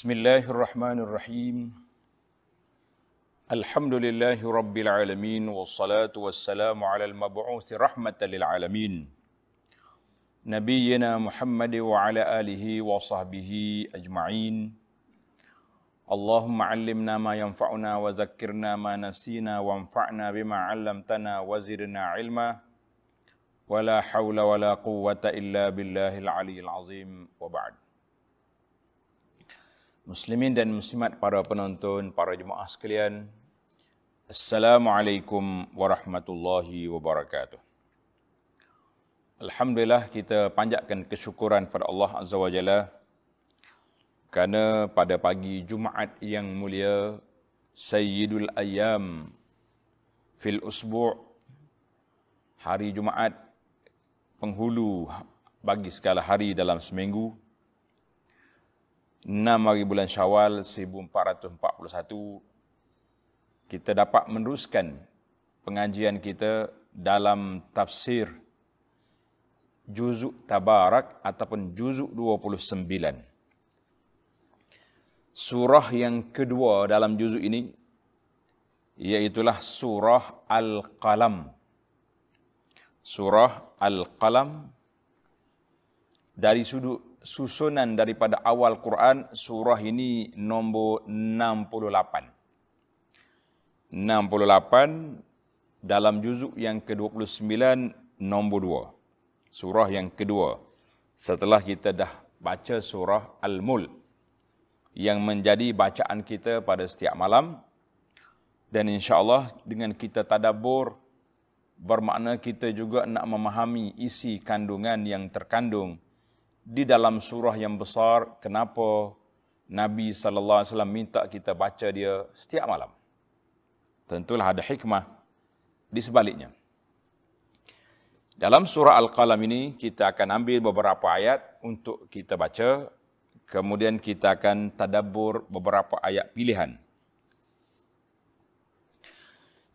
بسم الله الرحمن الرحيم الحمد لله رب العالمين والصلاة والسلام على المبعوث رحمة للعالمين نبينا محمد وعلى آله وصحبه أجمعين اللهم علمنا ما ينفعنا وذكرنا ما نسينا وانفعنا بما علمتنا وزرنا علما ولا حول ولا قوة إلا بالله العلي العظيم وبعد Muslimin dan muslimat para penonton, para jemaah sekalian. Assalamualaikum warahmatullahi wabarakatuh. Alhamdulillah kita panjatkan kesyukuran pada Allah Azza wa Jalla kerana pada pagi Jumaat yang mulia Sayyidul Ayyam fil usbu' hari Jumaat penghulu bagi segala hari dalam seminggu 6 hari bulan Syawal 1441 kita dapat meneruskan pengajian kita dalam tafsir juzuk tabarak ataupun juzuk 29 surah yang kedua dalam juzuk ini iaitulah surah al-qalam surah al-qalam dari sudut susunan daripada awal Quran surah ini nombor 68. 68 dalam juzuk yang ke-29 nombor 2. Surah yang kedua setelah kita dah baca surah Al-Mul yang menjadi bacaan kita pada setiap malam dan insya-Allah dengan kita tadabbur bermakna kita juga nak memahami isi kandungan yang terkandung di dalam surah yang besar kenapa Nabi sallallahu alaihi wasallam minta kita baca dia setiap malam. Tentulah ada hikmah di sebaliknya. Dalam surah Al-Qalam ini kita akan ambil beberapa ayat untuk kita baca kemudian kita akan tadabbur beberapa ayat pilihan.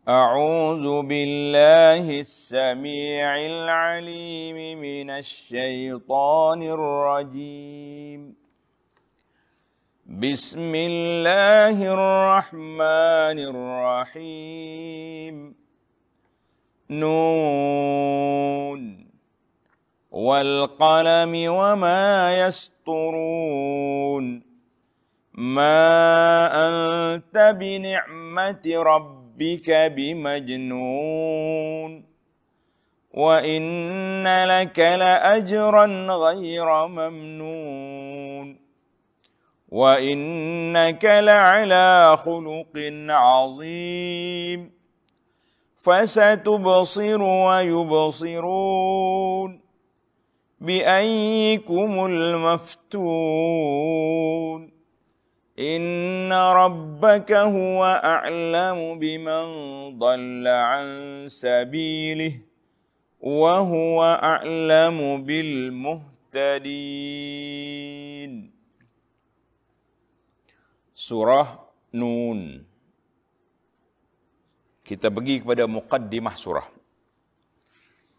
أعوذ بالله السميع العليم من الشيطان الرجيم بسم الله الرحمن الرحيم نون والقلم وما يسطرون ما أنت بنعمة ربك ربك بمجنون وإن لك لأجرا غير ممنون وإنك لعلى خلق عظيم فستبصر ويبصرون بأيكم المفتون إن ربك هو أعلم بمن ضل عن سبيله وهو أعلم بالمهتدين سورة نون Kita pergi kepada muqaddimah surah.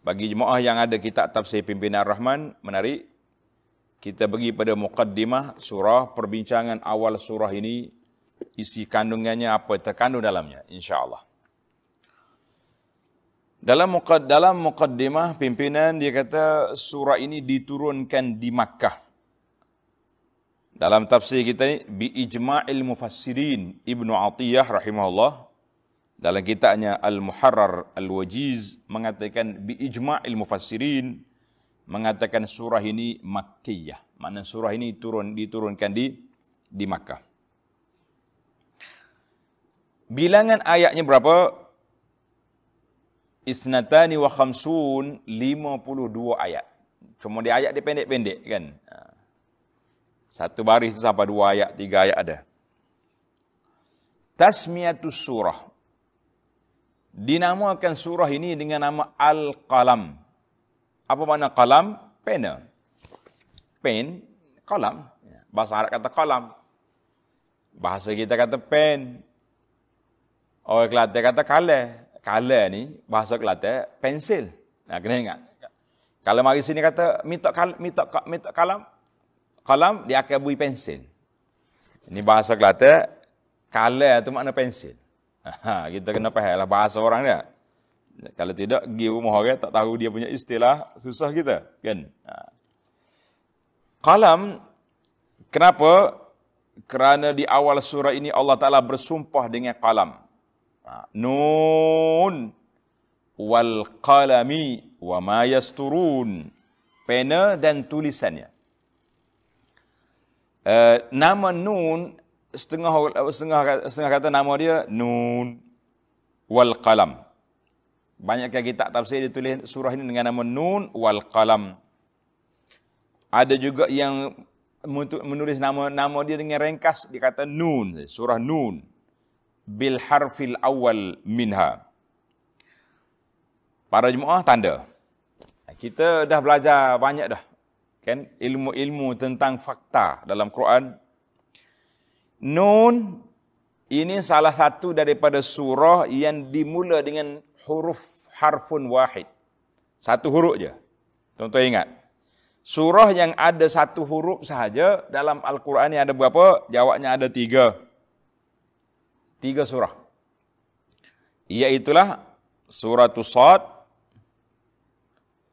Bagi jemaah yang ada kitab tafsir pimpinan Rahman, menarik kita bagi pada muqaddimah surah perbincangan awal surah ini isi kandungannya apa terkandung dalamnya insyaallah dalam muqad, dalam muqaddimah pimpinan dia kata surah ini diturunkan di Makkah dalam tafsir kita ini bi ijma'il mufassirin Ibnu Athiyah rahimahullah dalam kitabnya Al-Muharrar Al-Wajiz mengatakan bi ijma'il mufassirin mengatakan surah ini makkiyah. Makna surah ini turun diturunkan di di Makkah. Bilangan ayatnya berapa? Isnatani wa khamsun 52 ayat. Cuma dia ayat dia pendek-pendek kan. Ha. Satu baris tu sampai dua ayat, tiga ayat ada. Tasmiyatus surah. Dinamakan surah ini dengan nama Al-Qalam apa makna kalam? Pena. Pen, kalam. Bahasa Arab kata kalam. Bahasa kita kata pen. Orang Kelantan kata kale. Kale ni, bahasa Kelantan, pensil. Nah, kena ingat. Kalau mari sini kata, mitok kal, minta, minta kalam. Kalam, dia akan beri pensil. Ini bahasa Kelantan, kale itu makna pensil. Aha, kita kena faham lah bahasa orang dia. Kalau tidak, pergi rumah orang tak tahu dia punya istilah, susah kita. Kan? Ha. Kalam, kenapa? Kerana di awal surah ini Allah Ta'ala bersumpah dengan kalam. Ha. Nun wal qalami wa ma yasturun. Pena dan tulisannya. Uh, nama Nun, setengah, setengah, setengah kata nama dia Nun wal qalam. Banyak kitab tafsir ditulis surah ini dengan nama Nun wal Qalam. Ada juga yang menulis nama nama dia dengan ringkas dikata Nun, surah Nun bil harfil awal minha. Para jemaah tanda. Kita dah belajar banyak dah. Kan ilmu-ilmu tentang fakta dalam Quran. Nun ini salah satu daripada surah yang dimula dengan huruf harfun wahid. Satu huruf je. Tuan-tuan ingat. Surah yang ada satu huruf sahaja dalam Al-Quran yang ada berapa? Jawabnya ada tiga. Tiga surah. Iaitulah surah tu Tusad,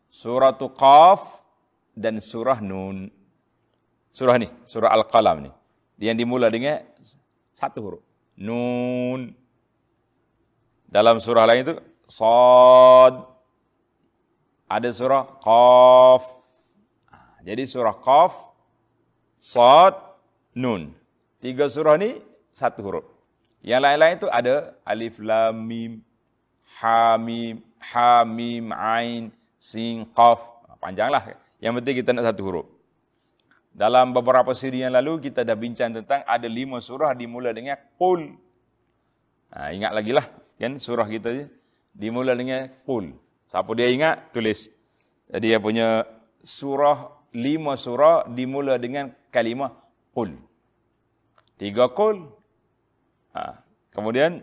surah tu Tuqaf dan surah Nun. Surah ni, surah Al-Qalam ni. Yang dimula dengan satu huruf. Nun. Dalam surah lain itu, Sad. Ada surah Qaf. Ah, jadi surah Qaf, Sad, Nun. Tiga surah ni satu huruf. Yang lain-lain tu ada Alif Lam Mim, Hamim, Hamim Ain, Sin Qaf. Ah, panjang lah. Yang penting kita nak satu huruf. Dalam beberapa siri yang lalu kita dah bincang tentang ada lima surah dimula dengan Qul. Ha, ingat lagi lah kan surah kita ni dimula dengan kul. Siapa dia ingat tulis. Jadi dia punya surah lima surah dimula dengan kalimah kul. Tiga kul. Ha. Kemudian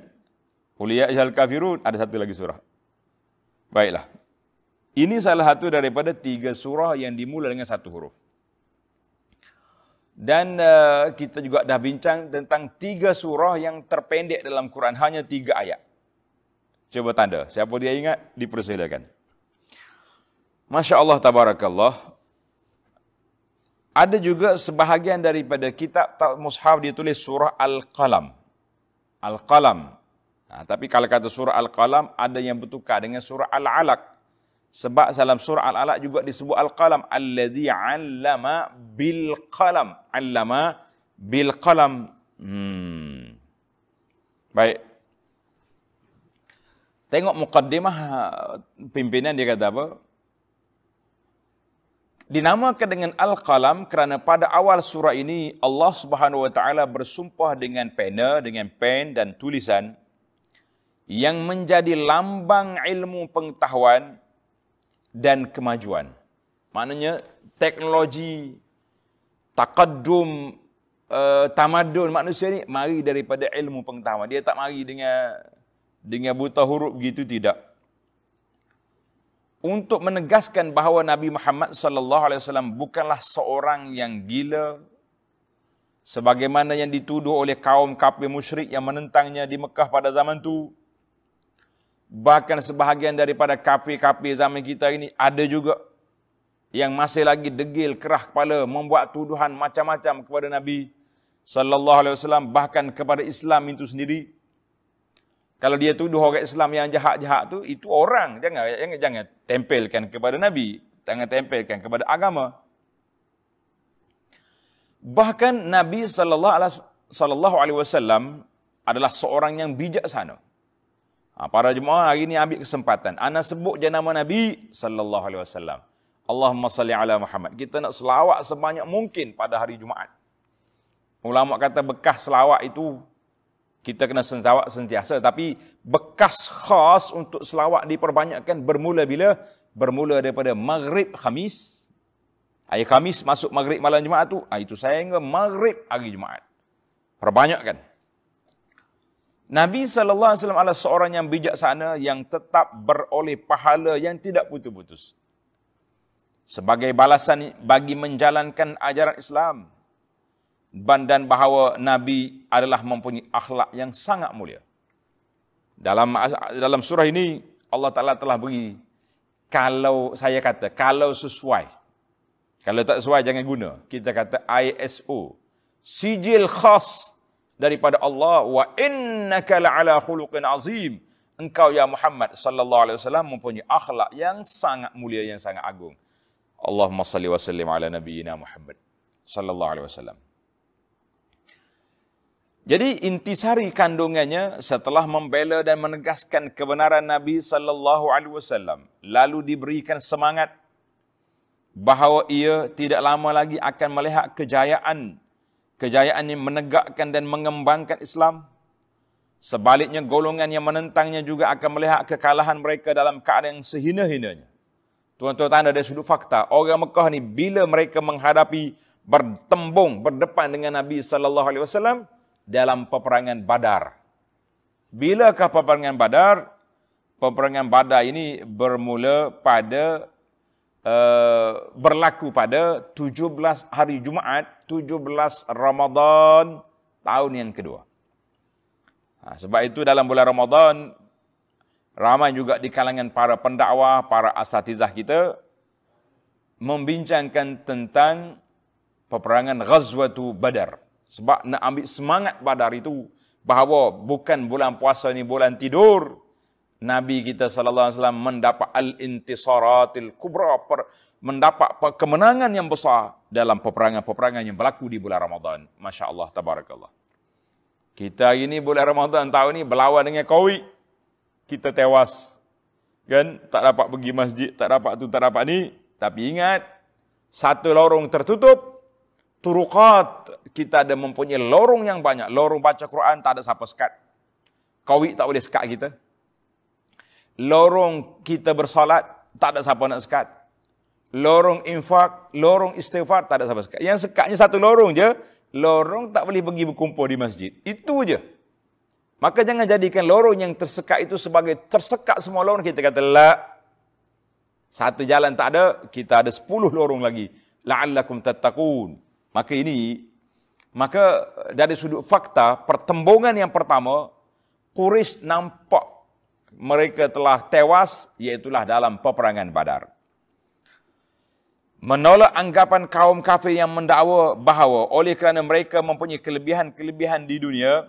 Uliyat Jal Kafirun ada satu lagi surah. Baiklah. Ini salah satu daripada tiga surah yang dimula dengan satu huruf. Dan uh, kita juga dah bincang tentang tiga surah yang terpendek dalam Quran. Hanya tiga ayat. Cuba tanda. Siapa dia ingat, dipersilakan. Masya Allah tabarakallah. Ada juga sebahagian daripada kitab Tal Mushaf ditulis surah Al-Qalam. Al-Qalam. Nah, ha, tapi kalau kata surah Al-Qalam, ada yang bertukar dengan surah Al-Alaq. Sebab dalam surah Al-Alaq juga disebut Al-Qalam. Al-Ladhi Al-Lama Bil-Qalam. Al-Lama Bil-Qalam. Hmm. Baik. Tengok mukaddimah pimpinan dia kata apa? Dinamakan dengan Al-Qalam kerana pada awal surah ini Allah Subhanahu Wa Taala bersumpah dengan pena, dengan pen dan tulisan yang menjadi lambang ilmu pengetahuan dan kemajuan. Maknanya teknologi takadum uh, eh, tamadun manusia ni mari daripada ilmu pengetahuan. Dia tak mari dengan dengan buta huruf begitu tidak untuk menegaskan bahawa Nabi Muhammad sallallahu alaihi wasallam bukanlah seorang yang gila sebagaimana yang dituduh oleh kaum kafir musyrik yang menentangnya di Mekah pada zaman itu bahkan sebahagian daripada kafir-kafir zaman kita ini ada juga yang masih lagi degil kerah kepala membuat tuduhan macam-macam kepada Nabi sallallahu alaihi wasallam bahkan kepada Islam itu sendiri kalau dia tuduh orang Islam yang jahat-jahat tu, itu orang. Jangan, jangan jangan tempelkan kepada Nabi. Jangan tempelkan kepada agama. Bahkan Nabi sallallahu alaihi wasallam adalah seorang yang bijaksana. Ha, para jemaah hari ini ambil kesempatan. Ana sebut je nama Nabi sallallahu alaihi wasallam. Allahumma salli ala Muhammad. Kita nak selawat sebanyak mungkin pada hari Jumaat. Ulama kata bekas selawat itu kita kena selawat sentiasa tapi bekas khas untuk selawat diperbanyakkan bermula bila bermula daripada maghrib khamis hari khamis masuk maghrib malam jumaat tu ah itu saya ingat maghrib hari jumaat perbanyakkan Nabi saw adalah seorang yang bijaksana yang tetap beroleh pahala yang tidak putus-putus. Sebagai balasan bagi menjalankan ajaran Islam, dan bahawa Nabi adalah mempunyai akhlak yang sangat mulia. Dalam dalam surah ini Allah Taala telah beri kalau saya kata kalau sesuai kalau tak sesuai jangan guna. Kita kata ISO sijil khas daripada Allah wa innaka la'ala khuluqin azim. Engkau ya Muhammad sallallahu alaihi wasallam mempunyai akhlak yang sangat mulia yang sangat agung. Allahumma salli wa sallim ala nabiyyina Muhammad sallallahu alaihi wasallam. Jadi intisari kandungannya setelah membela dan menegaskan kebenaran Nabi sallallahu alaihi wasallam lalu diberikan semangat bahawa ia tidak lama lagi akan melihat kejayaan kejayaan yang menegakkan dan mengembangkan Islam sebaliknya golongan yang menentangnya juga akan melihat kekalahan mereka dalam keadaan yang sehina-hinanya tuan-tuan tanda dari sudut fakta orang Mekah ni bila mereka menghadapi bertembung berdepan dengan Nabi sallallahu alaihi wasallam dalam peperangan Badar. Bilakah peperangan Badar? Peperangan Badar ini bermula pada uh, berlaku pada 17 hari Jumaat, 17 Ramadan tahun yang kedua. Ha, sebab itu dalam bulan Ramadan ramai juga di kalangan para pendakwah, para asatizah kita membincangkan tentang peperangan Ghazwatu Badar. Sebab nak ambil semangat pada hari itu bahawa bukan bulan puasa ni bulan tidur. Nabi kita sallallahu alaihi wasallam mendapat al-intisaratil kubra per, mendapat kemenangan yang besar dalam peperangan-peperangan yang berlaku di bulan Ramadan. Masya-Allah tabarakallah. Kita hari ini bulan Ramadan tahun ni berlawan dengan Covid. Kita tewas. Kan? Tak dapat pergi masjid, tak dapat tu, tak dapat ni. Tapi ingat, satu lorong tertutup, Turukat kita ada mempunyai lorong yang banyak. Lorong baca Quran tak ada siapa sekat. Kawi tak boleh sekat kita. Lorong kita bersolat tak ada siapa nak sekat. Lorong infak, lorong istighfar tak ada siapa sekat. Yang sekatnya satu lorong je, lorong tak boleh pergi berkumpul di masjid. Itu je. Maka jangan jadikan lorong yang tersekat itu sebagai tersekat semua lorong. Kita kata, la, satu jalan tak ada, kita ada sepuluh lorong lagi. La'allakum tattaqun. Maka ini, maka dari sudut fakta, pertembungan yang pertama, Quraisy nampak mereka telah tewas, iaitulah dalam peperangan badar. Menolak anggapan kaum kafir yang mendakwa bahawa oleh kerana mereka mempunyai kelebihan-kelebihan di dunia,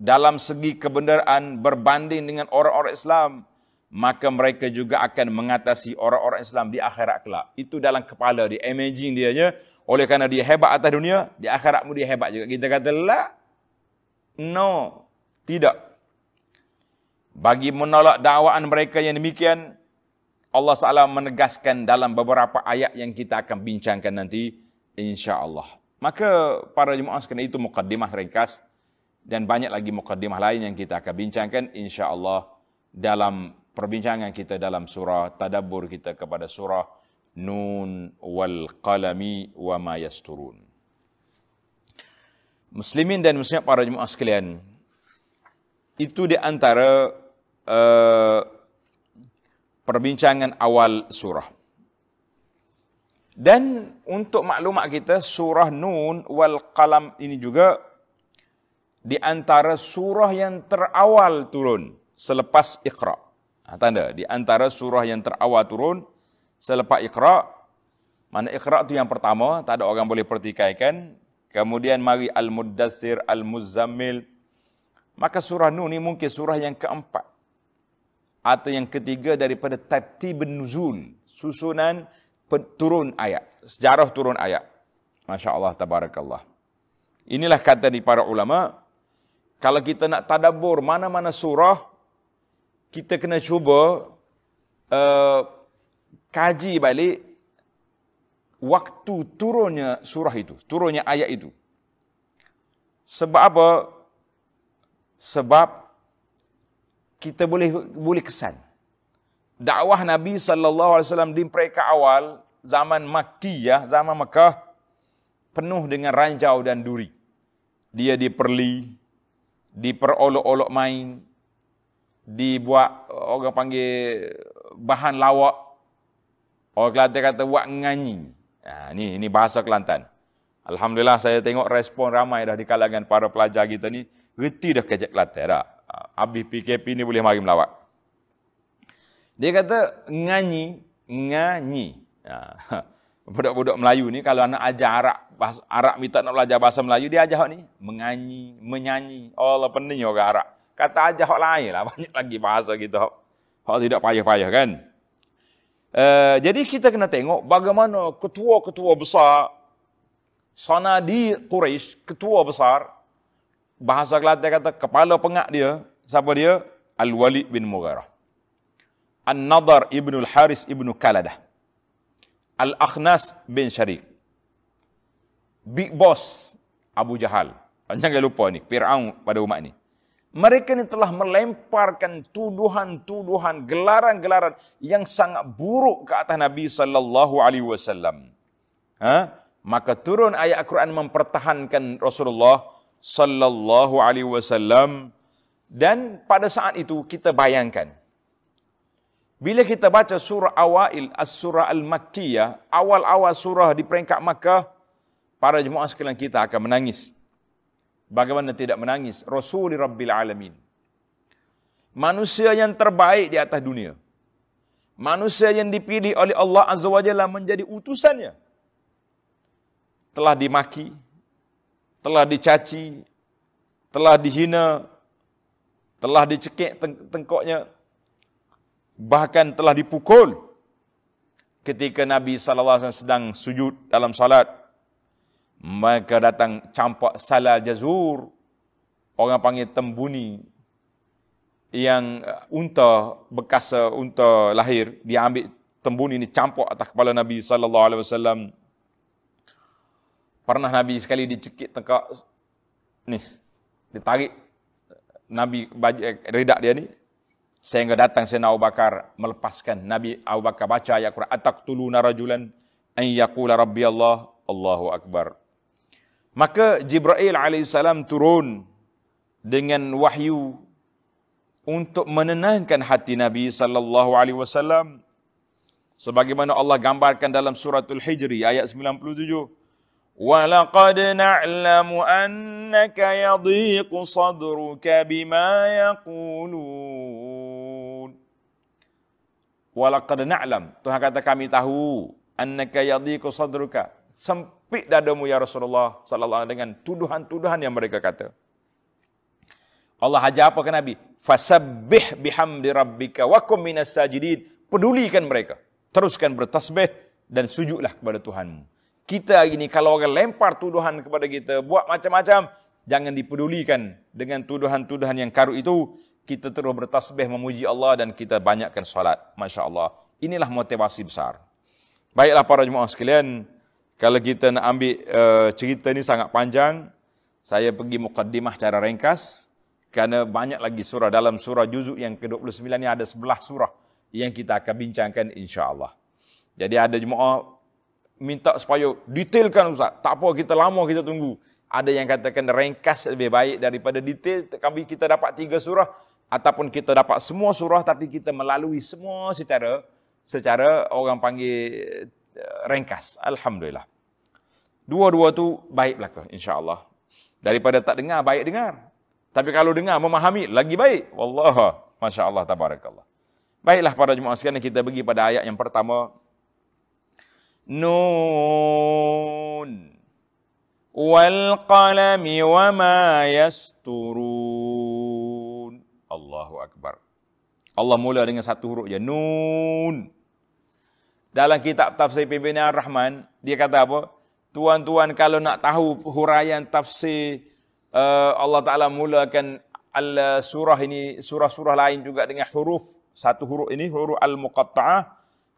dalam segi kebenaran berbanding dengan orang-orang Islam, maka mereka juga akan mengatasi orang-orang Islam di akhirat kelak. Itu dalam kepala, di imaging dia, oleh kerana dia hebat atas dunia, di akhiratmu dia hebat juga. Kita kata, la, no, tidak. Bagi menolak dakwaan mereka yang demikian, Allah SWT menegaskan dalam beberapa ayat yang kita akan bincangkan nanti, insya Allah Maka para jemaah sekalian itu mukadimah ringkas dan banyak lagi mukadimah lain yang kita akan bincangkan insya Allah dalam perbincangan kita dalam surah, tadabbur kita kepada surah nun wal qalami wa ma yasturun. Muslimin dan muslimat para jemaah sekalian, itu di antara uh, perbincangan awal surah. Dan untuk maklumat kita, surah Nun wal Qalam ini juga di antara surah yang terawal turun selepas Iqra. Ha, tanda, di antara surah yang terawal turun selepas ikhra, mana ikhra tu yang pertama, tak ada orang boleh pertikaikan. Kemudian mari Al-Muddassir, Al-Muzzammil. Maka surah Nun ni mungkin surah yang keempat. Atau yang ketiga daripada Tatib Nuzul. Susunan turun ayat. Sejarah turun ayat. Masya Allah, Tabarakallah. Inilah kata di para ulama. Kalau kita nak tadabur mana-mana surah, kita kena cuba uh, kaji balik waktu turunnya surah itu, turunnya ayat itu. Sebab apa? Sebab kita boleh boleh kesan. Dakwah Nabi sallallahu alaihi wasallam di mereka awal zaman Makkiyah, zaman Mekah penuh dengan ranjau dan duri. Dia diperli, diperolok-olok main, dibuat orang panggil bahan lawak Orang Kelantan kata buat nganyi. Ha, ni, ini bahasa Kelantan. Alhamdulillah saya tengok respon ramai dah di kalangan para pelajar kita ni. Reti dah kerja Kelantan dah. Ha, habis PKP ni boleh mari melawat. Dia kata nganyi, nganyi. Ha, budak-budak Melayu ni kalau anak ajar Arab, bahasa, Arab minta nak belajar bahasa Melayu, dia ajar ni. Menganyi, menyanyi. Oh, Allah pening orang Arab. Kata ajar orang lain lah. Banyak lagi bahasa kita. Orang tidak payah-payah kan? Eh, jadi kita kena tengok bagaimana ketua-ketua besar sana di Quraisy, ketua besar bahasa Kelantan kata kepala pengak dia, siapa dia? Al-Walid bin Mughirah. An-Nadhar ibn al-Haris ibn Kaladah. Al-Akhnas bin Syarik. Big Boss Abu Jahal. Jangan lupa ni, Fir'aun pada umat ni. Mereka ini telah melemparkan tuduhan-tuduhan, gelaran-gelaran yang sangat buruk ke atas Nabi sallallahu alaihi wasallam. Ha? Maka turun ayat Al-Quran mempertahankan Rasulullah sallallahu alaihi wasallam dan pada saat itu kita bayangkan bila kita baca surah Awail as-surah al-Makkiyah, awal-awal surah di peringkat Makkah, para jemaah sekalian kita akan menangis. Bagaimana tidak menangis Rasul Rabbil Alamin. Manusia yang terbaik di atas dunia. Manusia yang dipilih oleh Allah Azza wa Jalla menjadi utusannya. Telah dimaki, telah dicaci, telah dihina, telah dicekik tengkoknya, bahkan telah dipukul ketika Nabi SAW sedang sujud dalam salat. Mereka datang campak salal jazur. Orang panggil tembuni. Yang uh, unta, bekas unta lahir, diambil tembuni ini campak atas kepala Nabi saw. Pernah Nabi sekali dicekik tengok ni, ditarik uh, Nabi eh, redak dia ni sehingga datang Sayyidina Abu Bakar melepaskan Nabi Abu Bakar baca ayat Quran ataqtuluna rajulan an yaqula rabbi Allah Allahu akbar Maka Jibril AS turun dengan wahyu untuk menenangkan hati Nabi sallallahu alaihi wasallam sebagaimana Allah gambarkan dalam suratul hijri ayat 97 walaqad na'lamu annaka yadhiqu sadruka bima yaqulun walaqad na'lam Tuhan kata kami tahu annaka yadhiqu sadruka sempit dadamu ya Rasulullah sallallahu alaihi wasallam dengan tuduhan-tuduhan yang mereka kata. Allah ajar apa ke Nabi? Fasabbih bihamdi rabbika wa kum minas sajidin. Pedulikan mereka. Teruskan bertasbih dan sujudlah kepada Tuhanmu. Kita hari ini kalau orang lempar tuduhan kepada kita, buat macam-macam, jangan dipedulikan dengan tuduhan-tuduhan yang karut itu. Kita terus bertasbih memuji Allah dan kita banyakkan salat. Masya Allah. Inilah motivasi besar. Baiklah para jemaah sekalian, kalau kita nak ambil uh, cerita ni sangat panjang, saya pergi mukaddimah cara ringkas kerana banyak lagi surah dalam surah juzuk yang ke-29 ni ada sebelah surah yang kita akan bincangkan insya-Allah. Jadi ada jemaah minta supaya detailkan ustaz. Tak apa kita lama kita tunggu. Ada yang katakan ringkas lebih baik daripada detail. Kami kita dapat tiga surah ataupun kita dapat semua surah tapi kita melalui semua secara secara orang panggil ringkas. Alhamdulillah. Dua-dua tu baik belaka insya-Allah. Daripada tak dengar baik dengar. Tapi kalau dengar memahami lagi baik. Wallah, masya-Allah tabarakallah. Baiklah para jemaah sekalian kita bagi pada ayat yang pertama. Nun. Wal qalami wa ma yasturun. Allahu akbar. Allah mula dengan satu huruf je. Nun dalam kitab tafsir Ibn Rahman dia kata apa? Tuan-tuan kalau nak tahu huraian tafsir eh, Allah Taala mulakan al surah ini surah-surah lain juga dengan huruf satu huruf ini huruf al muqattaah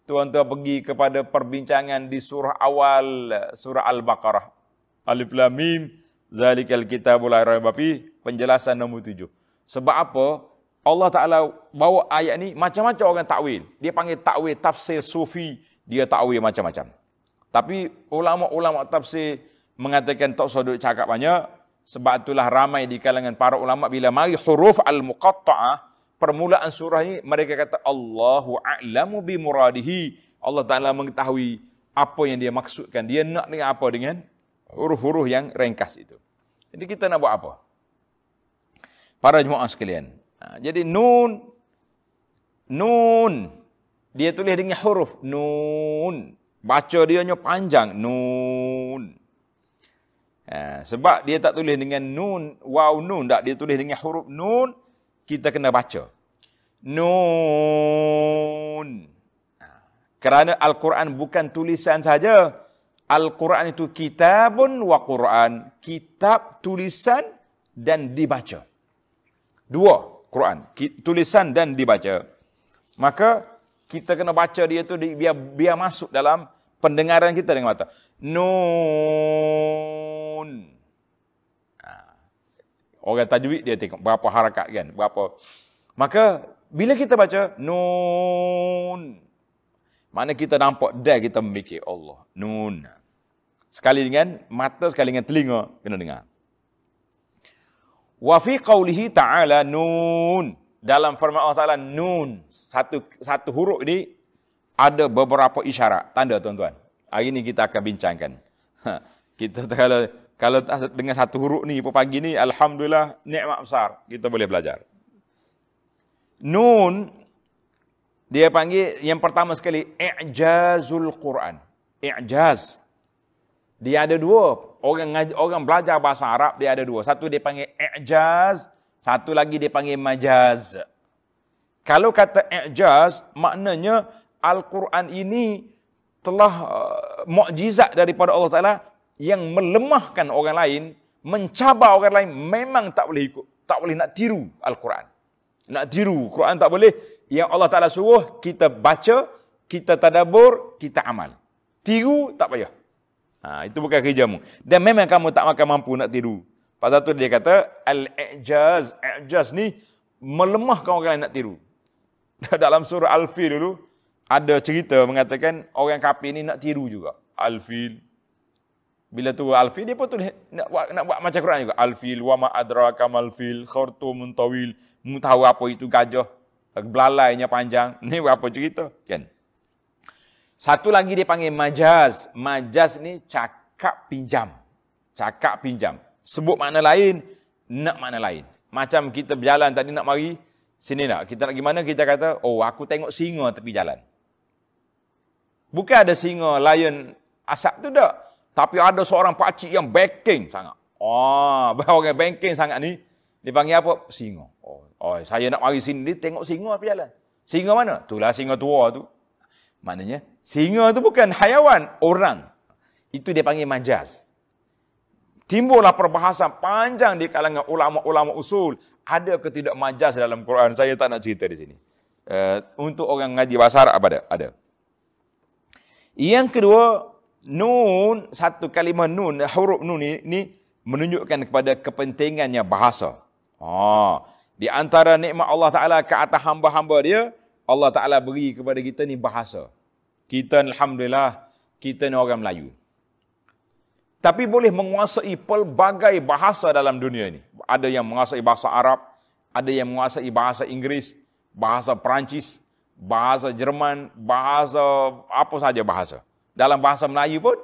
tuan-tuan pergi kepada perbincangan di surah awal surah al baqarah alif lam mim zalikal kitabul la raiba penjelasan nombor tujuh. sebab apa Allah Ta'ala bawa ayat ni, macam-macam orang takwil. Dia panggil takwil tafsir sufi, dia takwil macam-macam. Tapi ulama-ulama tafsir mengatakan tak sudut cakap banyak, sebab itulah ramai di kalangan para ulama bila mari huruf al-muqatta'ah, permulaan surah ini, mereka kata Allahu a'lamu bi muradihi. Allah Ta'ala mengetahui apa yang dia maksudkan. Dia nak dengan apa dengan huruf-huruf yang ringkas itu. Jadi kita nak buat apa? Para jemaah sekalian, Ha, jadi nun nun dia tulis dengan huruf nun baca dia nya panjang nun ha, sebab dia tak tulis dengan nun waw nun tak dia tulis dengan huruf nun kita kena baca nun ha, kerana al-Quran bukan tulisan saja al-Quran itu kitabun wa Quran kitab tulisan dan dibaca dua Quran, tulisan dan dibaca. Maka kita kena baca dia tu biar biar masuk dalam pendengaran kita dengan mata. Nun. Ha. Orang tajwid dia tengok berapa harakat kan, berapa. Maka bila kita baca nun mana kita nampak dah kita memikir Allah nun sekali dengan mata sekali dengan telinga kena dengar Wa fi qawlihi ta'ala nun. Dalam firman Allah Ta'ala nun. Satu satu huruf ini ada beberapa isyarat. Tanda tuan-tuan. Hari ini kita akan bincangkan. Ha. Kita kalau kalau dengan satu huruf ni pagi ini alhamdulillah nikmat besar kita boleh belajar. Nun dia panggil yang pertama sekali i'jazul Quran. I'jaz. Dia ada dua orang orang belajar bahasa Arab dia ada dua. Satu dia panggil i'jaz, satu lagi dia panggil majaz. Kalau kata i'jaz maknanya Al-Quran ini telah uh, mukjizat daripada Allah Taala yang melemahkan orang lain, mencabar orang lain memang tak boleh ikut, tak boleh nak tiru Al-Quran. Nak tiru Quran tak boleh. Yang Allah Taala suruh kita baca, kita tadabbur, kita amal. Tiru tak payah. Ha, itu bukan kerjamu. Dan memang kamu tak makan mampu nak tidur. Pasal tu dia kata, Al-Ijaz, Ijaz ni melemahkan orang lain nak tiru. Dalam surah Al-Fil dulu, ada cerita mengatakan orang kapi ni nak tiru juga. Al-Fil. Bila tu Al-Fil, dia pun tulis, nak buat, nak buat macam Quran juga. Al-Fil, wa ma'adra al fil, khortu muntawil, mu apa itu gajah, belalainya panjang. Ni apa cerita, kan? Satu lagi dia panggil majaz. Majaz ni cakap pinjam. Cakap pinjam. Sebut makna lain, nak makna lain. Macam kita berjalan tadi nak mari, sini nak. Kita nak gimana, kita kata, oh aku tengok singa tepi jalan. Bukan ada singa, lion, asap tu tak. Tapi ada seorang pakcik yang banking sangat. Oh, orang yang banking sangat ni, dia panggil apa? Singa. Oh, oh saya nak mari sini, dia tengok singa tepi jalan. Singa mana? Itulah singa tua tu. Maknanya, singa tu bukan hayawan, orang. Itu dia panggil majaz. Timbullah perbahasan panjang di kalangan ulama-ulama usul. Ada ke majaz dalam Quran? Saya tak nak cerita di sini. Uh, untuk orang ngaji bahasa apa ada. ada. Yang kedua, nun, satu kalimah nun, huruf nun ni menunjukkan kepada kepentingannya bahasa. Ha. Di antara nikmat Allah Ta'ala ke atas hamba-hamba dia, Allah Ta'ala beri kepada kita ni bahasa. Kita Alhamdulillah, kita ni orang Melayu. Tapi boleh menguasai pelbagai bahasa dalam dunia ni. Ada yang menguasai bahasa Arab, ada yang menguasai bahasa Inggeris, bahasa Perancis, bahasa Jerman, bahasa apa saja bahasa. Dalam bahasa Melayu pun,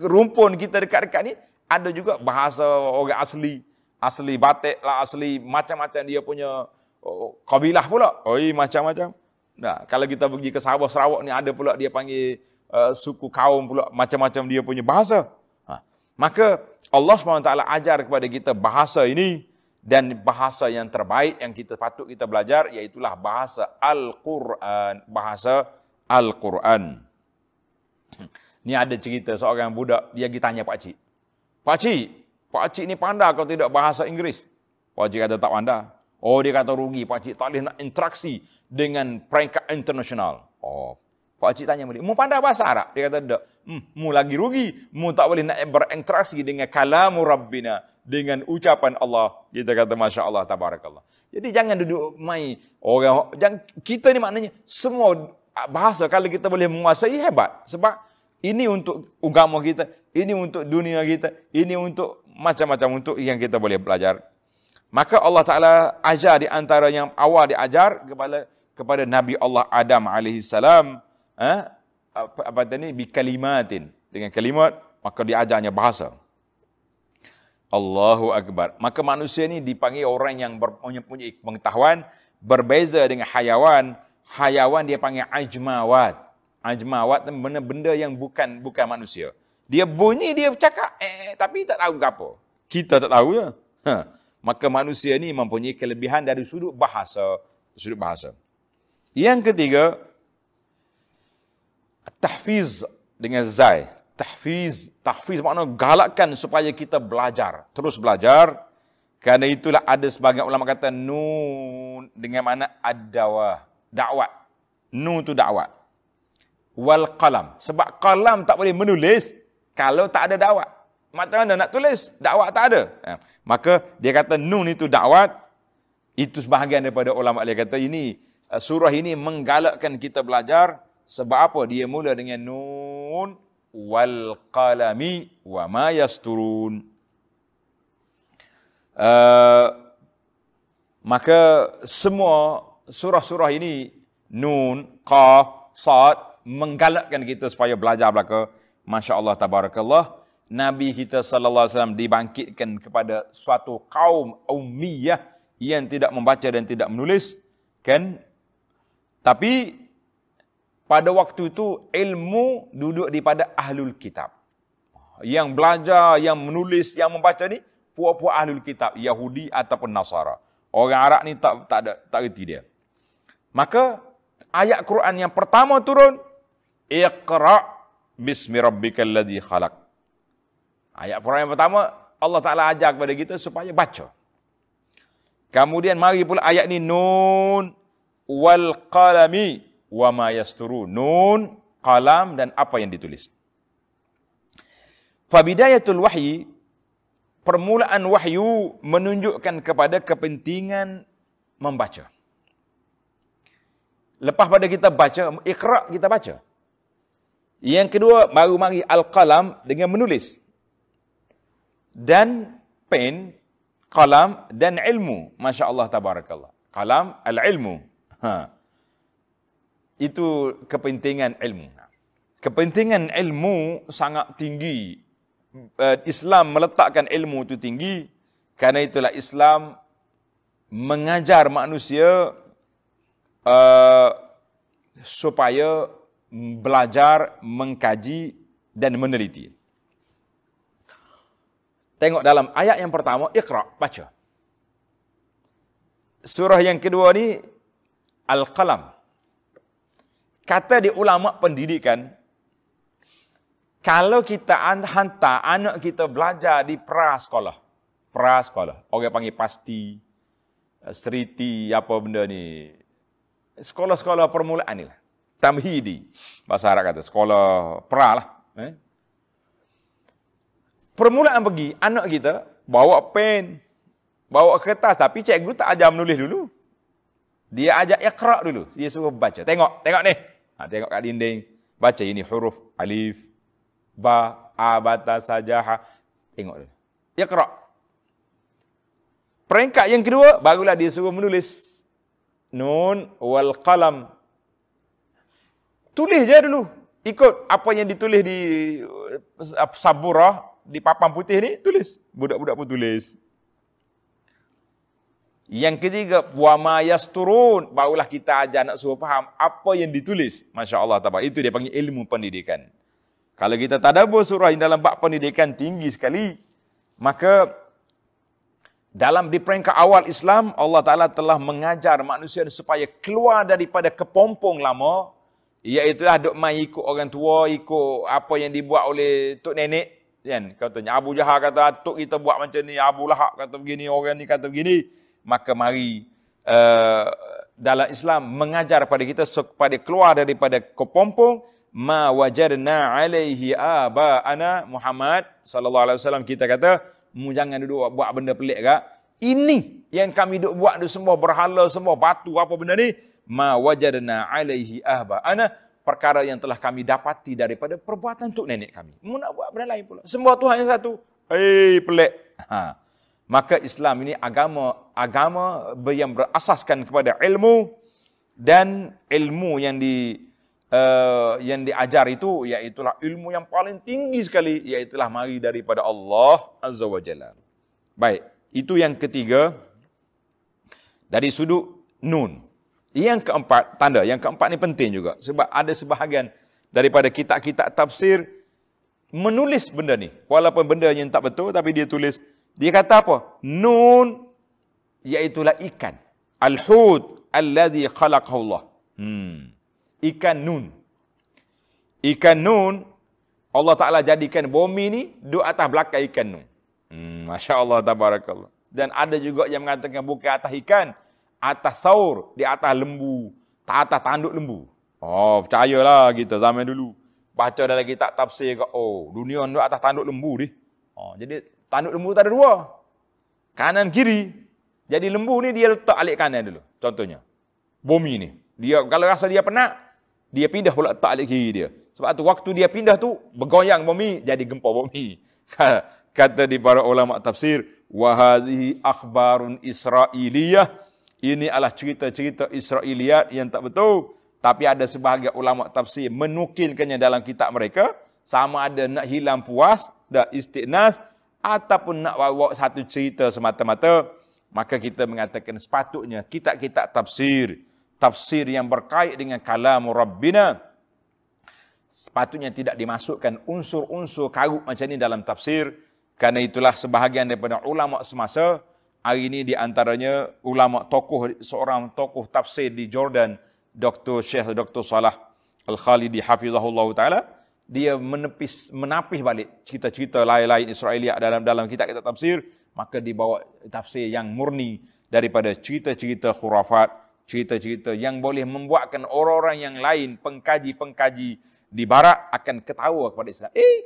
rumpun kita dekat-dekat ni, ada juga bahasa orang asli, asli batik lah, asli macam-macam dia punya oh, kabilah pula. Oi, macam-macam. Nah, kalau kita pergi ke Sabah, Sarawak ni ada pula dia panggil uh, suku kaum pula, macam-macam dia punya bahasa. Ha. Maka Allah SWT ajar kepada kita bahasa ini dan bahasa yang terbaik yang kita patut kita belajar iaitulah bahasa Al-Quran. Bahasa Al-Quran. Hmm. Ni ada cerita seorang budak, dia pergi tanya Pak Cik. Pak Cik, Pak Cik ni pandai kau tidak bahasa Inggeris? Pak Cik kata tak pandai. Oh dia kata rugi Pak Cik tak boleh nak interaksi dengan peringkat internasional. Oh, Pak Cik tanya balik, mu pandai bahasa Arab? Dia kata, tidak. Hmm, mu lagi rugi. Mu tak boleh nak berinteraksi dengan kalamu Rabbina. Dengan ucapan Allah. Kita kata, Masya Allah, Tabarakallah. Jadi jangan duduk main. Orang, yang kita ni maknanya, semua bahasa kalau kita boleh menguasai, hebat. Sebab ini untuk agama kita. Ini untuk dunia kita. Ini untuk macam-macam untuk yang kita boleh belajar. Maka Allah Ta'ala ajar di antara yang awal diajar kepada kepada Nabi Allah Adam alaihi salam ha? apa, apa tadi bikalimatin dengan kalimat maka diajarnya bahasa Allahu akbar maka manusia ini dipanggil orang yang mempunyai pengetahuan berbeza dengan hayawan hayawan dia panggil ajmawat ajmawat benda-benda yang bukan bukan manusia dia bunyi dia cakap eh, eh, eh, tapi tak tahu ke apa kita tak tahu ya ha. maka manusia ini mempunyai kelebihan dari sudut bahasa sudut bahasa yang ketiga, tahfiz dengan zai. Tahfiz, tahfiz makna galakkan supaya kita belajar, terus belajar. Karena itulah ada sebagian ulama kata nun dengan mana ad-dawah, dakwat. Nun tu dakwat. Wal qalam. Sebab qalam tak boleh menulis kalau tak ada dakwat. Macam mana nak tulis? Dakwat tak ada. Ha. Maka dia kata nun itu dakwat. Itu sebahagian daripada ulama dia kata ini Eh, surah ini menggalakkan kita belajar sebab apa dia mula dengan nun wal qalami wa ma yasturun uh, maka semua surah-surah ini nun qaf sad menggalakkan kita supaya belajar belaka masya-Allah tabarakallah nabi kita sallallahu alaihi wasallam dibangkitkan kepada suatu kaum ummiyah yang tidak membaca dan tidak menulis kan tapi pada waktu itu ilmu duduk di pada ahlul kitab. Yang belajar, yang menulis, yang membaca ni puak-puak ahlul kitab Yahudi ataupun Nasara. Orang Arab ni tak tak ada tak reti dia. Maka ayat Quran yang pertama turun Iqra bismi rabbikal ladzi khalaq. Ayat Quran yang pertama Allah Taala ajar kepada kita supaya baca. Kemudian mari pula ayat ni nun wal qalami wa ma yasturu nun qalam dan apa yang ditulis Fabidayatul wahyi permulaan wahyu menunjukkan kepada kepentingan membaca lepas pada kita baca ikra kita baca yang kedua baru mari al qalam dengan menulis dan pen kalam dan ilmu masya-Allah tabarakallah kalam al ilmu Ha. Itu kepentingan ilmu. Kepentingan ilmu sangat tinggi. Eh, Islam meletakkan ilmu itu tinggi. karena itulah Islam mengajar manusia uh, supaya belajar, mengkaji dan meneliti. Tengok dalam ayat yang pertama, ikhra, baca. Surah yang kedua ni al-qalam. Kata di ulama pendidikan, kalau kita hantar anak kita belajar di prasekolah, prasekolah, orang panggil pasti, eh, seriti, apa benda ni, sekolah-sekolah permulaan ni lah. Tamhidi, bahasa Arab kata, sekolah pra lah. Eh? Permulaan pergi, anak kita bawa pen, bawa kertas, tapi cikgu tak ajar menulis dulu. Dia ajak ikhra dulu. Dia suruh baca. Tengok, tengok ni. Ha, tengok kat dinding. Baca ini huruf alif. Ba, abata, sajaha. Tengok dulu. Ikhra. Peringkat yang kedua, barulah dia suruh menulis. Nun wal qalam. Tulis je dulu. Ikut apa yang ditulis di uh, saburah, di papan putih ni, tulis. Budak-budak pun tulis. Yang ketiga, wama yasturun. Barulah kita ajar nak suruh faham apa yang ditulis. Masya Allah, tabak. itu dia panggil ilmu pendidikan. Kalau kita tak tadabur surah yang dalam bab pendidikan tinggi sekali, maka dalam di peringkat awal Islam, Allah Ta'ala telah mengajar manusia supaya keluar daripada kepompong lama, iaitu lah duk main ikut orang tua, ikut apa yang dibuat oleh Tok Nenek, kan? Katanya Abu Jahal kata, Tok kita buat macam ni, Abu Lahak kata begini, orang ni kata begini maka mari uh, dalam Islam mengajar pada kita supaya keluar daripada kepompong ma wajadna alaihi aba ana Muhammad sallallahu alaihi wasallam kita kata mu jangan duduk buat benda pelik gak ini yang kami duduk buat tu semua berhala semua batu apa benda ni ma wajadna alaihi aba ana perkara yang telah kami dapati daripada perbuatan tok nenek kami mu nak buat benda lain pula semua tuhan yang satu Hei eh, pelik ha maka Islam ini agama agama yang berasaskan kepada ilmu dan ilmu yang di uh, yang diajar itu iaitu ilmu yang paling tinggi sekali iaitu mari daripada Allah Azza wa Jalla. Baik, itu yang ketiga dari sudut nun. Yang keempat, tanda yang keempat ni penting juga sebab ada sebahagian daripada kitab-kitab tafsir menulis benda ni. Walaupun benda yang tak betul tapi dia tulis dia kata apa? Nun iaitulah ikan. Al-hud alladhi khalaqahullah. Hmm. Ikan nun. Ikan nun, Allah Ta'ala jadikan bumi ni di atas belakang ikan nun. Hmm. Masya Allah, tabarakallah. Dan ada juga yang mengatakan bukan atas ikan, atas saur, di atas lembu, tak atas tanduk lembu. Oh, percayalah kita zaman dulu. Baca dalam kitab tafsir ke, oh, dunia di atas tanduk lembu ni. Oh, jadi, tanduk lembu tak ada dua. Kanan, kiri, jadi lembu ni dia letak alik kanan dulu. Contohnya. Bumi ni. Dia kalau rasa dia penat, dia pindah pula letak alik kiri dia. Sebab tu waktu dia pindah tu bergoyang bumi jadi gempa bumi. Kata di para ulama tafsir, wa hadhihi akhbarun israiliyah. Ini adalah cerita-cerita Israiliyat yang tak betul. Tapi ada sebahagian ulama tafsir menukilkannya dalam kitab mereka. Sama ada nak hilang puas, dah istiqnas. Ataupun nak bawa satu cerita semata-mata maka kita mengatakan sepatutnya kitab-kitab tafsir, tafsir yang berkait dengan kalam Rabbina, sepatutnya tidak dimasukkan unsur-unsur karut macam ini dalam tafsir, kerana itulah sebahagian daripada ulama semasa, hari ini di antaranya ulama tokoh, seorang tokoh tafsir di Jordan, Dr. Syekh Dr. Salah Al-Khalidi Hafizahullah Ta'ala, dia menepis, menapis balik cerita-cerita lain-lain Israeliyah dalam dalam kitab-kitab tafsir, maka dibawa tafsir yang murni daripada cerita-cerita khurafat, cerita-cerita yang boleh membuatkan orang-orang yang lain, pengkaji-pengkaji di barat akan ketawa kepada Islam. Eh,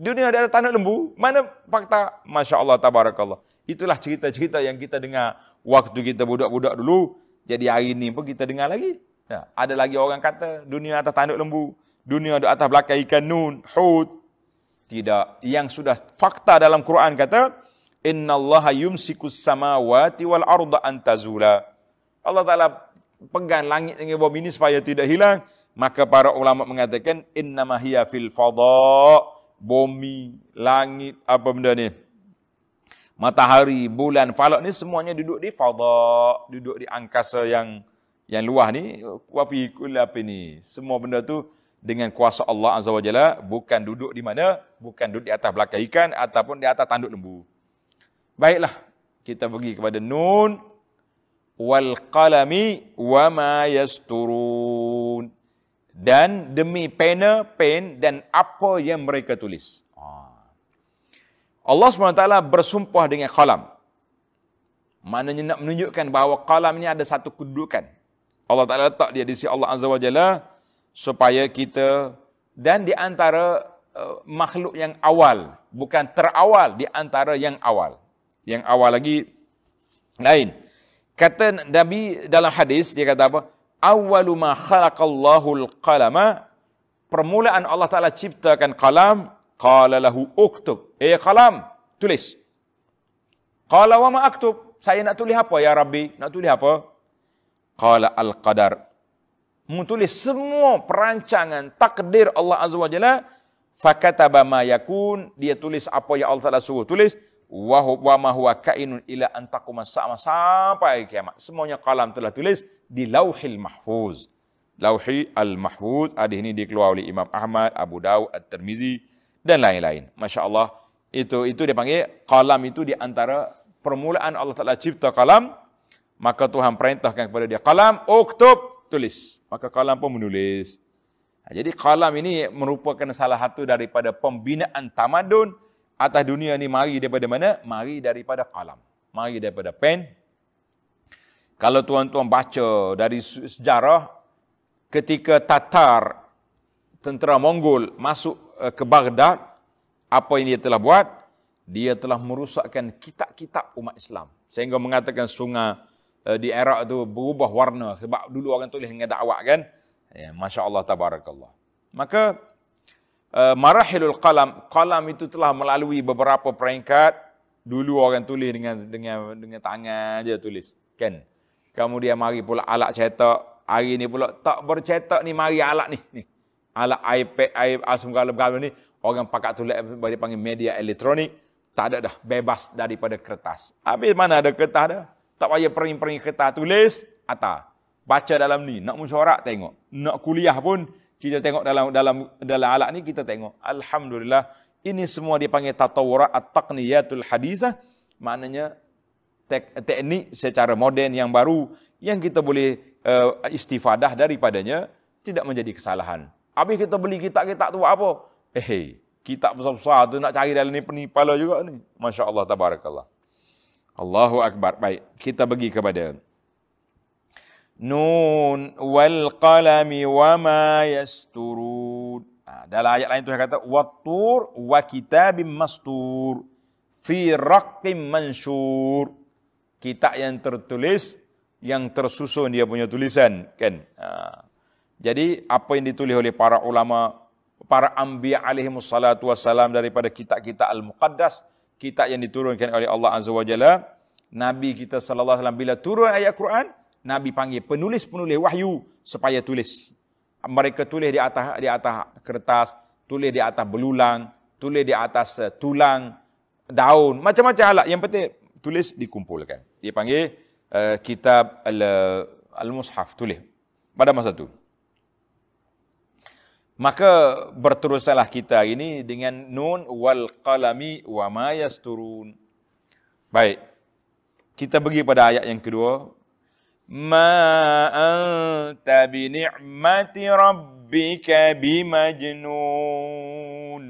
dunia ada tanah lembu. Mana fakta? Masya Allah, tabarakallah. Itulah cerita-cerita yang kita dengar waktu kita budak-budak dulu. Jadi hari ini pun kita dengar lagi. Ya, ada lagi orang kata dunia atas tanduk lembu. Dunia di atas belakang ikan nun, hud. Tidak. Yang sudah fakta dalam Quran kata, Inna Allah yumsikus samawati wal arda antazula. Allah Ta'ala pegang langit dengan bumi ini supaya tidak hilang. Maka para ulama mengatakan, Inna mahiya fil fada, bumi, langit, apa benda ni. Matahari, bulan, falak ni semuanya duduk di fada, duduk di angkasa yang yang luah ni, wafi kulap ini. Semua benda tu dengan kuasa Allah Azza wa Jalla, bukan duduk di mana, bukan duduk di atas belakang ikan, ataupun di atas tanduk lembu. Baiklah. Kita pergi kepada nun wal qalami wa ma yasturun dan demi pena pen dan apa yang mereka tulis. Ha. Allah SWT bersumpah dengan qalam. Maknanya nak menunjukkan bahawa qalam ini ada satu kedudukan. Allah Taala letak dia di sisi Allah Azza wa Jalla supaya kita dan di antara uh, makhluk yang awal, bukan terawal, di antara yang awal yang awal lagi lain. Kata Nabi dalam hadis dia kata apa? Awwalu ma khalaqallahu al-qalama permulaan Allah Taala ciptakan kalam qala lahu uktub. Eh kalam, tulis. Qala wa ma aktub? Saya nak tulis apa ya Rabbi? Nak tulis apa? Qala al-qadar. mu tulis semua perancangan takdir Allah Azza wa Jalla fakataba ma yakun dia tulis apa yang Allah Taala suruh tulis wa huwa ma huwa kainun ila an taquma sama sampai kiamat semuanya kalam telah tulis di lauhil mahfuz lauhi al mahfuz hadis ini dikeluarkan oleh Imam Ahmad Abu Dawud At-Tirmizi dan lain-lain Masya Allah itu itu dia panggil kalam itu di antara permulaan Allah Taala cipta kalam maka Tuhan perintahkan kepada dia kalam uktub tulis maka kalam pun menulis jadi kalam ini merupakan salah satu daripada pembinaan tamadun atas dunia ni mari daripada mana? Mari daripada kalam. Mari daripada pen. Kalau tuan-tuan baca dari sejarah, ketika Tatar, tentera Mongol masuk eh, ke Baghdad, apa yang dia telah buat? Dia telah merusakkan kitab-kitab umat Islam. Sehingga mengatakan sungai eh, di Iraq itu berubah warna. Sebab dulu orang tulis dengan dakwah kan? Ya, Masya Allah, Tabarakallah. Maka Eh, marahilul qalam qalam itu telah melalui beberapa peringkat dulu orang tulis dengan dengan dengan tangan aja tulis kan kemudian mari pula alat cetak hari ni pula tak bercetak ni mari alat ni ni alat iPad iPad segala-galanya ni orang pakat tulis bagi panggil media elektronik tak ada dah bebas daripada kertas habis mana ada kertas dah tak payah pering-pering kertas tulis atau baca dalam ni nak musyarak tengok nak kuliah pun kita tengok dalam dalam dalam alat ni kita tengok alhamdulillah ini semua dipanggil tatawurat at-taqniyatul hadisah maknanya tek, teknik secara moden yang baru yang kita boleh uh, istifadah daripadanya tidak menjadi kesalahan habis kita beli kitab-kitab tu buat apa eh hey, kitab besar-besar tu nak cari dalam ni penipala juga ni masya-Allah tabarakallah Allahu akbar baik kita bagi kepada Nun wal qalami wama yasturun. Ha, dalam ayat lain tu dia kata watur wa kitabim mastur fi raqim mansur. Kitab yang tertulis yang tersusun dia punya tulisan kan. Ha. Jadi apa yang ditulis oleh para ulama para anbiya alaihi salatu wasalam daripada kitab-kitab al-muqaddas kitab yang diturunkan oleh Allah azza wajalla nabi kita sallallahu alaihi wasallam bila turun ayat Quran Nabi panggil penulis-penulis wahyu supaya tulis. Mereka tulis di atas di atas kertas, tulis di atas belulang, tulis di atas eh, tulang, daun, macam-macam alat. Yang penting tulis dikumpulkan. Dia panggil uh, kitab al- al-mushaf tulis pada masa itu. Maka berterusalah kita ini dengan nun wal qalami wa ma Baik. Kita pergi pada ayat yang kedua ما أنت Rabbika ربك بمجنون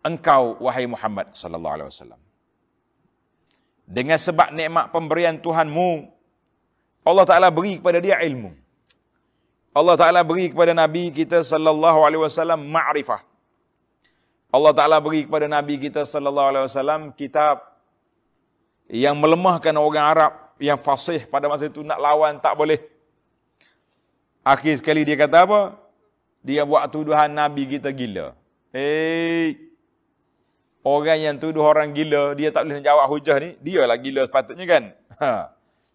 Engkau wahai Muhammad sallallahu alaihi wasallam dengan sebab nikmat pemberian Tuhanmu Allah Taala beri kepada dia ilmu Allah Taala beri kepada nabi kita sallallahu alaihi wasallam makrifah. Allah Taala beri kepada nabi kita sallallahu alaihi wasallam kitab yang melemahkan orang Arab yang fasih pada masa itu nak lawan tak boleh. Akhir sekali dia kata apa? Dia buat tuduhan Nabi kita gila. Eh, orang yang tuduh orang gila, dia tak boleh jawab hujah ni, dia lah gila sepatutnya kan? Ha.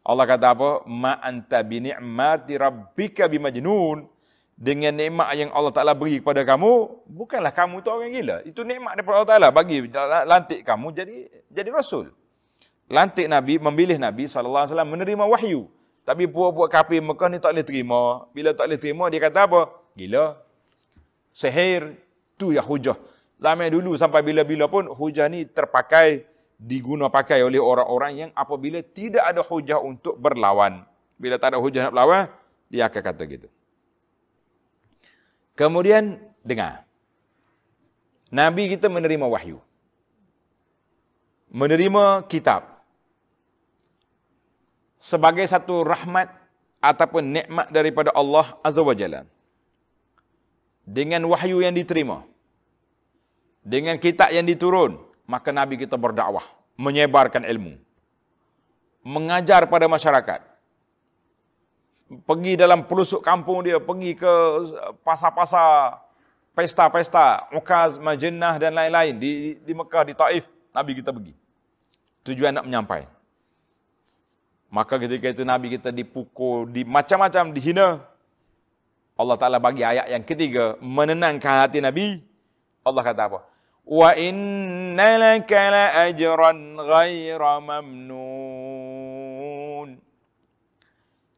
Allah kata apa? Ma anta bi ni'mati rabbika bi majnun. Dengan nikmat yang Allah Taala beri kepada kamu, bukanlah kamu tu orang gila. Itu nikmat daripada Allah Taala bagi lantik kamu jadi jadi rasul lantik Nabi, memilih Nabi Sallallahu Alaihi Wasallam menerima wahyu. Tapi puak-puak kafir Mekah ni tak boleh terima. Bila tak boleh terima, dia kata apa? Gila. Seher. Tu ya hujah. Zaman dulu sampai bila-bila pun hujah ni terpakai, diguna pakai oleh orang-orang yang apabila tidak ada hujah untuk berlawan. Bila tak ada hujah nak berlawan, dia akan kata gitu. Kemudian, dengar. Nabi kita menerima wahyu. Menerima kitab sebagai satu rahmat ataupun nikmat daripada Allah Azza wa Jalla. Dengan wahyu yang diterima, dengan kitab yang diturun, maka Nabi kita berdakwah, menyebarkan ilmu, mengajar pada masyarakat. Pergi dalam pelusuk kampung dia, pergi ke eh, pasar-pasar, pesta-pesta, ukaz, majinnah dan lain-lain di, di Mekah, di Taif, Nabi kita pergi. Tujuan nak menyampaikan. Maka ketika itu Nabi kita dipukul, di macam-macam dihina. Allah Taala bagi ayat yang ketiga menenangkan hati Nabi. Allah kata apa? Wa inna laka la ajran ghaira mamnun.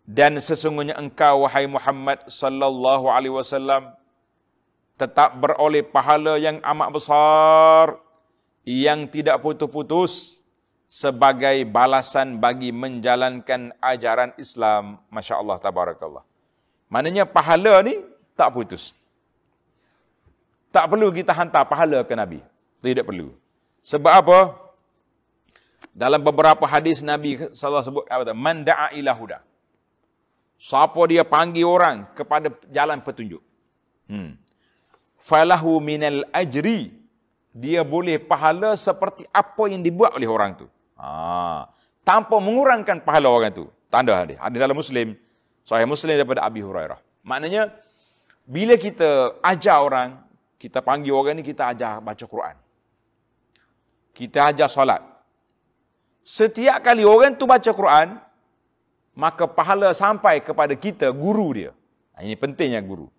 Dan sesungguhnya engkau wahai Muhammad sallallahu alaihi wasallam tetap beroleh pahala yang amat besar yang tidak putus-putus sebagai balasan bagi menjalankan ajaran Islam. Masya Allah, tabarakallah. Maknanya pahala ni tak putus. Tak perlu kita hantar pahala ke Nabi. Tidak perlu. Sebab apa? Dalam beberapa hadis Nabi salah sebut apa tu? Man da'a ila huda. Siapa dia panggil orang kepada jalan petunjuk. Hmm. Falahu minal ajri. Dia boleh pahala seperti apa yang dibuat oleh orang tu. Ha. Tanpa mengurangkan pahala orang itu. Tanda hadis. Hadis dalam Muslim. Sahih Muslim daripada Abi Hurairah. Maknanya, bila kita ajar orang, kita panggil orang ini, kita ajar baca Quran. Kita ajar solat. Setiap kali orang tu baca Quran, maka pahala sampai kepada kita, guru dia. Ha, ini pentingnya guru.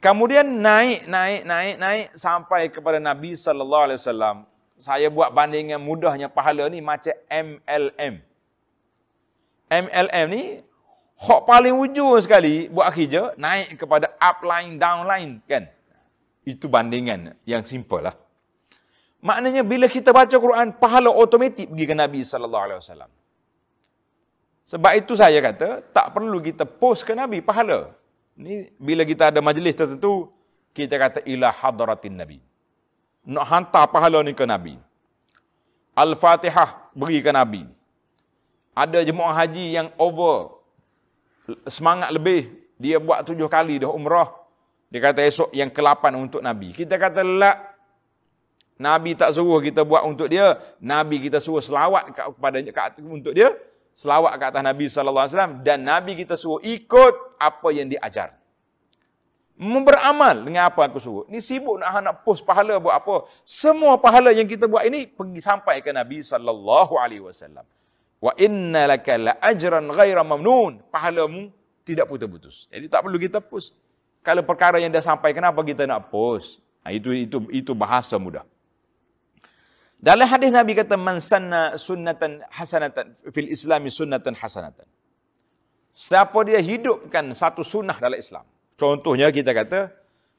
Kemudian naik, naik, naik, naik sampai kepada Nabi sallallahu alaihi wasallam saya buat bandingan mudahnya pahala ni macam MLM. MLM ni hak paling hujung sekali buat kerja naik kepada upline downline kan. Itu bandingan yang simple lah. Maknanya bila kita baca Quran pahala automatik pergi ke Nabi sallallahu alaihi wasallam. Sebab itu saya kata tak perlu kita post ke Nabi pahala. Ni bila kita ada majlis tertentu kita kata ila hadratin Nabi nak hantar pahala ni ke Nabi. Al-Fatihah beri ke Nabi. Ada jemaah haji yang over semangat lebih. Dia buat tujuh kali dah umrah. Dia kata esok yang ke-8 untuk Nabi. Kita kata lelak Nabi tak suruh kita buat untuk dia. Nabi kita suruh selawat kepada untuk dia. Selawat ke atas Nabi SAW. Dan Nabi kita suruh ikut apa yang diajar. Memberamal, dengan apa aku suruh. Ni sibuk nak nak post pahala buat apa? Semua pahala yang kita buat ini pergi sampai ke Nabi sallallahu alaihi wasallam. Wa innalaka la ajran ghaira mamnun. Pahalamu tidak putus-putus. Jadi tak perlu kita post. Kalau perkara yang dah sampai kenapa kita nak post? Nah, ha, itu itu itu bahasa mudah. Dalam hadis Nabi kata man sanna sunnatan hasanatan fil islami sunnatan hasanatan. Siapa dia hidupkan satu sunnah dalam Islam. Contohnya kita kata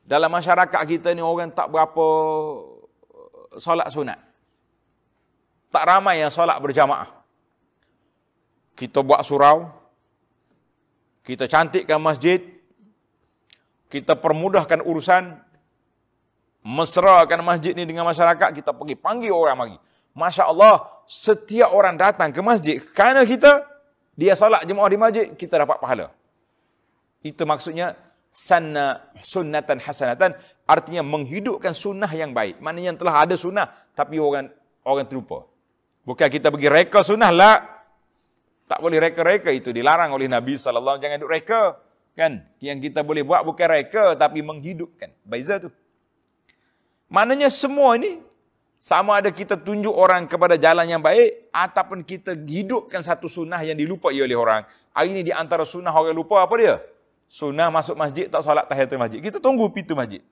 dalam masyarakat kita ni orang tak berapa eh, solat sunat. Tak ramai yang solat berjamaah. Kita buat surau. Kita cantikkan masjid. Kita permudahkan urusan. Mesrakan masjid ni dengan masyarakat. Kita pergi panggil orang lagi. Masya Allah, setiap orang datang ke masjid. Kerana kita, dia solat jemaah di masjid, kita dapat pahala. Itu maksudnya, sanna sunnatan hasanatan artinya menghidupkan sunnah yang baik mana yang telah ada sunnah tapi orang orang terlupa bukan kita bagi reka sunnah lah tak boleh reka-reka itu dilarang oleh Nabi sallallahu alaihi wasallam jangan duk reka kan yang kita boleh buat bukan reka tapi menghidupkan beza tu maknanya semua ini sama ada kita tunjuk orang kepada jalan yang baik ataupun kita hidupkan satu sunnah yang dilupai oleh orang hari ini di antara sunnah orang lupa apa dia sunnah masuk masjid tak solat tahiyatul masjid. Kita tunggu pintu masjid.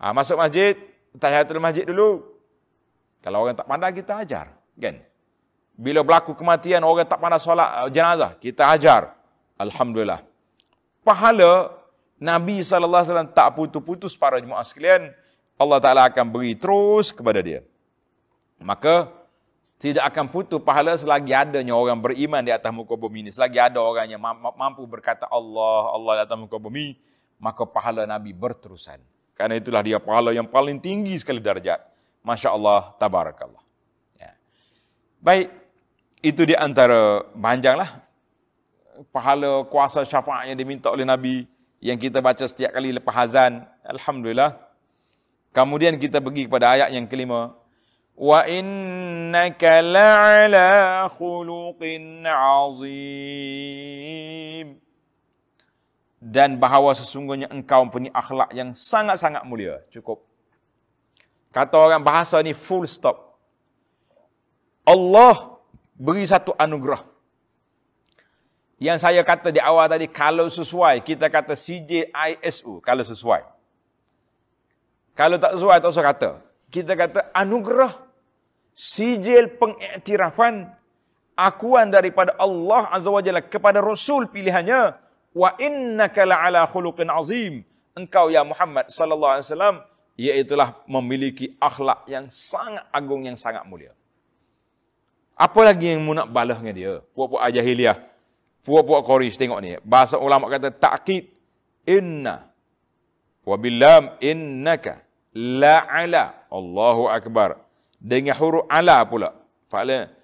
Ha, masuk masjid, tahiyatul masjid dulu. Kalau orang tak pandai, kita ajar. Kan? Bila berlaku kematian, orang tak pandai solat ah, jenazah, kita ajar. Alhamdulillah. Pahala, Nabi SAW tak putus-putus para jemaah sekalian, Allah Ta'ala akan beri terus kepada dia. Maka, tidak akan putus pahala selagi adanya orang beriman di atas muka bumi ini. Selagi ada orang yang mampu berkata Allah, Allah di atas muka bumi, maka pahala Nabi berterusan. Karena itulah dia pahala yang paling tinggi sekali darjat. Masya Allah, tabarakallah. Ya. Baik, itu di antara panjang lah. Pahala kuasa syafaat yang diminta oleh Nabi yang kita baca setiap kali lepas azan. Alhamdulillah. Kemudian kita pergi kepada ayat yang kelima. وإنك laala خلق azim dan bahawa sesungguhnya engkau mempunyai akhlak yang sangat-sangat mulia. Cukup. Kata orang bahasa ni full stop. Allah beri satu anugerah. Yang saya kata di awal tadi, kalau sesuai, kita kata CJISU, kalau sesuai. Kalau tak sesuai, tak usah kata. Kita kata anugerah sijil pengiktirafan akuan daripada Allah Azza Wajalla kepada Rasul pilihannya wa innaka la'ala khuluqin azim engkau ya Muhammad sallallahu alaihi wasallam iaitulah memiliki akhlak yang sangat agung yang sangat mulia apa lagi yang munak balah dengan dia puak-puak ajahiliah puak-puak koris tengok ni bahasa ulama kata takkid inna wa billam innaka la'ala Allahu akbar dengan huruf ala pula. Fa'ala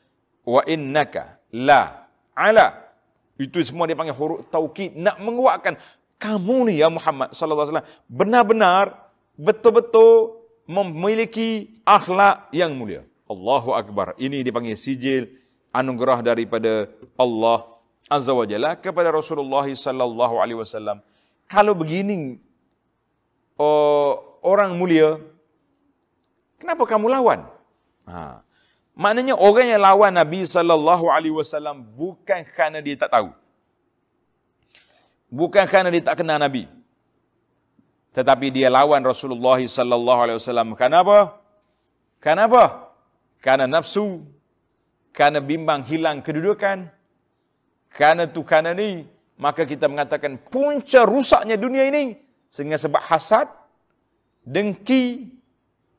wa innaka la ala. Itu semua dia panggil huruf taukid nak menguatkan kamu ni ya Muhammad sallallahu alaihi wasallam benar-benar betul-betul memiliki akhlak yang mulia. Allahu akbar. Ini dipanggil sijil anugerah daripada Allah Azza wa Jalla kepada Rasulullah sallallahu alaihi wasallam. Kalau begini uh, orang mulia kenapa kamu lawan? Ha. Maknanya orang yang lawan Nabi sallallahu alaihi wasallam bukan kerana dia tak tahu. Bukan kerana dia tak kenal Nabi. Tetapi dia lawan Rasulullah sallallahu alaihi wasallam kerana apa? Kerana apa? Kerana nafsu. Kerana bimbang hilang kedudukan. Kerana tu kerana ni maka kita mengatakan punca rusaknya dunia ini sehingga sebab hasad, dengki,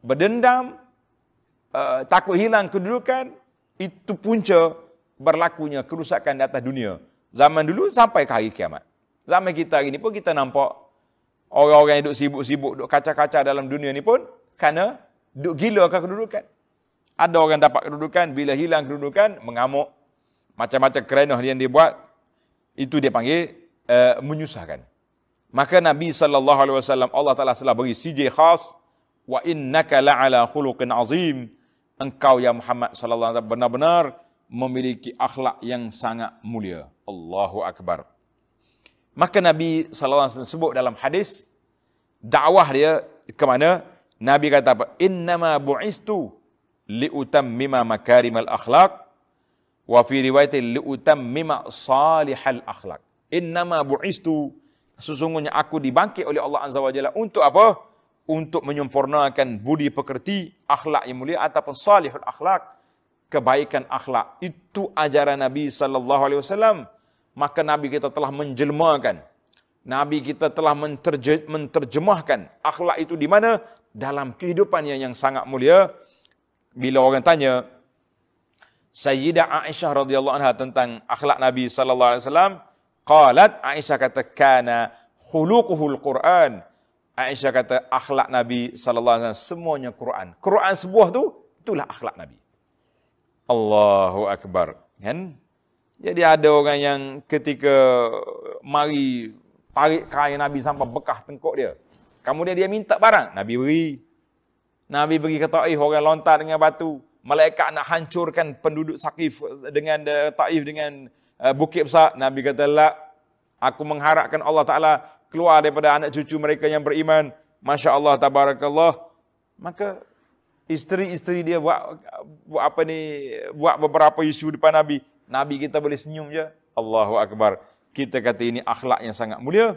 berdendam, Eh, takut hilang kedudukan, itu punca berlakunya kerusakan di atas dunia. Zaman dulu sampai ke hari kiamat. Zaman kita hari ini pun kita nampak orang-orang yang duduk sibuk-sibuk, duduk kaca-kaca dalam dunia ni pun kerana duduk gila ke kedudukan. Ada orang dapat kedudukan, bila hilang kedudukan, mengamuk. Macam-macam kerenah yang dia buat, itu dia panggil uh, menyusahkan. Maka Nabi sallallahu alaihi wasallam Allah Taala telah beri sijil khas wa innaka la'ala khuluqin azim engkau ya Muhammad sallallahu alaihi wasallam benar-benar memiliki akhlak yang sangat mulia. Allahu akbar. Maka Nabi sallallahu alaihi wasallam sebut dalam hadis dakwah dia ke mana? Nabi kata apa? Innama bu'istu liutammima makarimal akhlaq wa fi riwayat liutammima salihal akhlak. Innama bu'istu sesungguhnya aku dibangkit oleh Allah azza wajalla untuk apa? untuk menyempurnakan budi pekerti, akhlak yang mulia ataupun salihul akhlak, kebaikan akhlak. Itu ajaran Nabi sallallahu alaihi wasallam. Maka Nabi kita telah menjelmakan. Nabi kita telah menterjemahkan akhlak itu di mana? Dalam kehidupannya yang sangat mulia. Bila orang tanya Sayyidah Aisyah radhiyallahu anha tentang akhlak Nabi sallallahu alaihi wasallam, qalat Aisyah kata kana khuluquhul Quran. Aisyah kata akhlak Nabi sallallahu alaihi wasallam semuanya Quran. Quran sebuah tu itulah akhlak Nabi. Allahu akbar. Kan? Jadi ada orang yang ketika mari tarik kain Nabi sampai bekah tengkuk dia. Kemudian dia minta barang, Nabi beri. Nabi beri ke Taif orang lontar dengan batu. Malaikat nak hancurkan penduduk Saqif dengan eh, Taif dengan eh, bukit besar. Nabi kata, "La, aku mengharapkan Allah Taala keluar daripada anak cucu mereka yang beriman. Masya Allah, tabarakallah. Maka isteri-isteri dia buat, buat apa ni, buat beberapa isu depan Nabi. Nabi kita boleh senyum je. Allahu Akbar. Kita kata ini akhlak yang sangat mulia.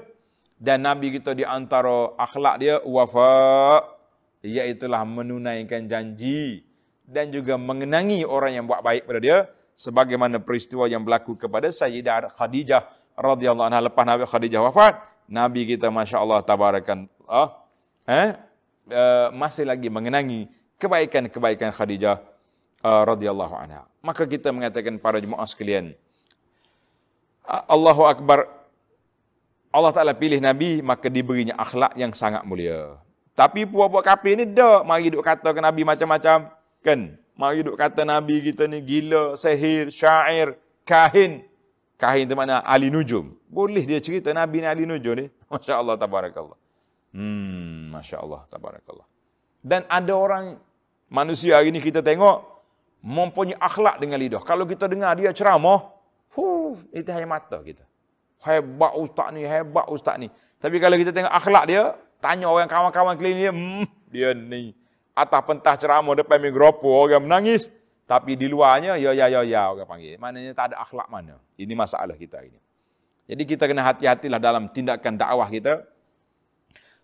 Dan Nabi kita di antara akhlak dia, wafa, iaitulah menunaikan janji dan juga mengenangi orang yang buat baik pada dia sebagaimana peristiwa yang berlaku kepada Sayyidah Khadijah radhiyallahu anha lepas Nabi Khadijah wafat Nabi kita Masya Allah tabarakan ah, eh, eh, masih lagi mengenangi kebaikan-kebaikan Khadijah uh, radhiyallahu anha. Maka kita mengatakan para jemaah sekalian, ah, Allahu Akbar, Allah Ta'ala pilih Nabi, maka diberinya akhlak yang sangat mulia. Tapi puak-puak kapi ni dah, mari duk kata ke Nabi macam-macam. Kan? Mari duk kata Nabi kita ni gila, sehir, syair, kahin. Kahin tu mana? Ali Nujum. Boleh dia cerita Nabi ni Ali Nujum ni. Masya Allah, tabarakallah. Hmm, Masya Allah, tabarakallah. Dan ada orang manusia hari ni kita tengok, mempunyai akhlak dengan lidah. Kalau kita dengar dia ceramah, huh, itu hanya mata kita. Hebat ustaz ni, hebat ustaz ni. Tapi kalau kita tengok akhlak dia, tanya orang kawan-kawan keliling dia, hmm, dia ni atas pentas ceramah depan mikrofon orang menangis. Tapi di luarnya, ya, ya, ya, ya, orang panggil. Maknanya tak ada akhlak mana. Ini masalah kita hari ini. Jadi kita kena hati-hatilah dalam tindakan dakwah kita.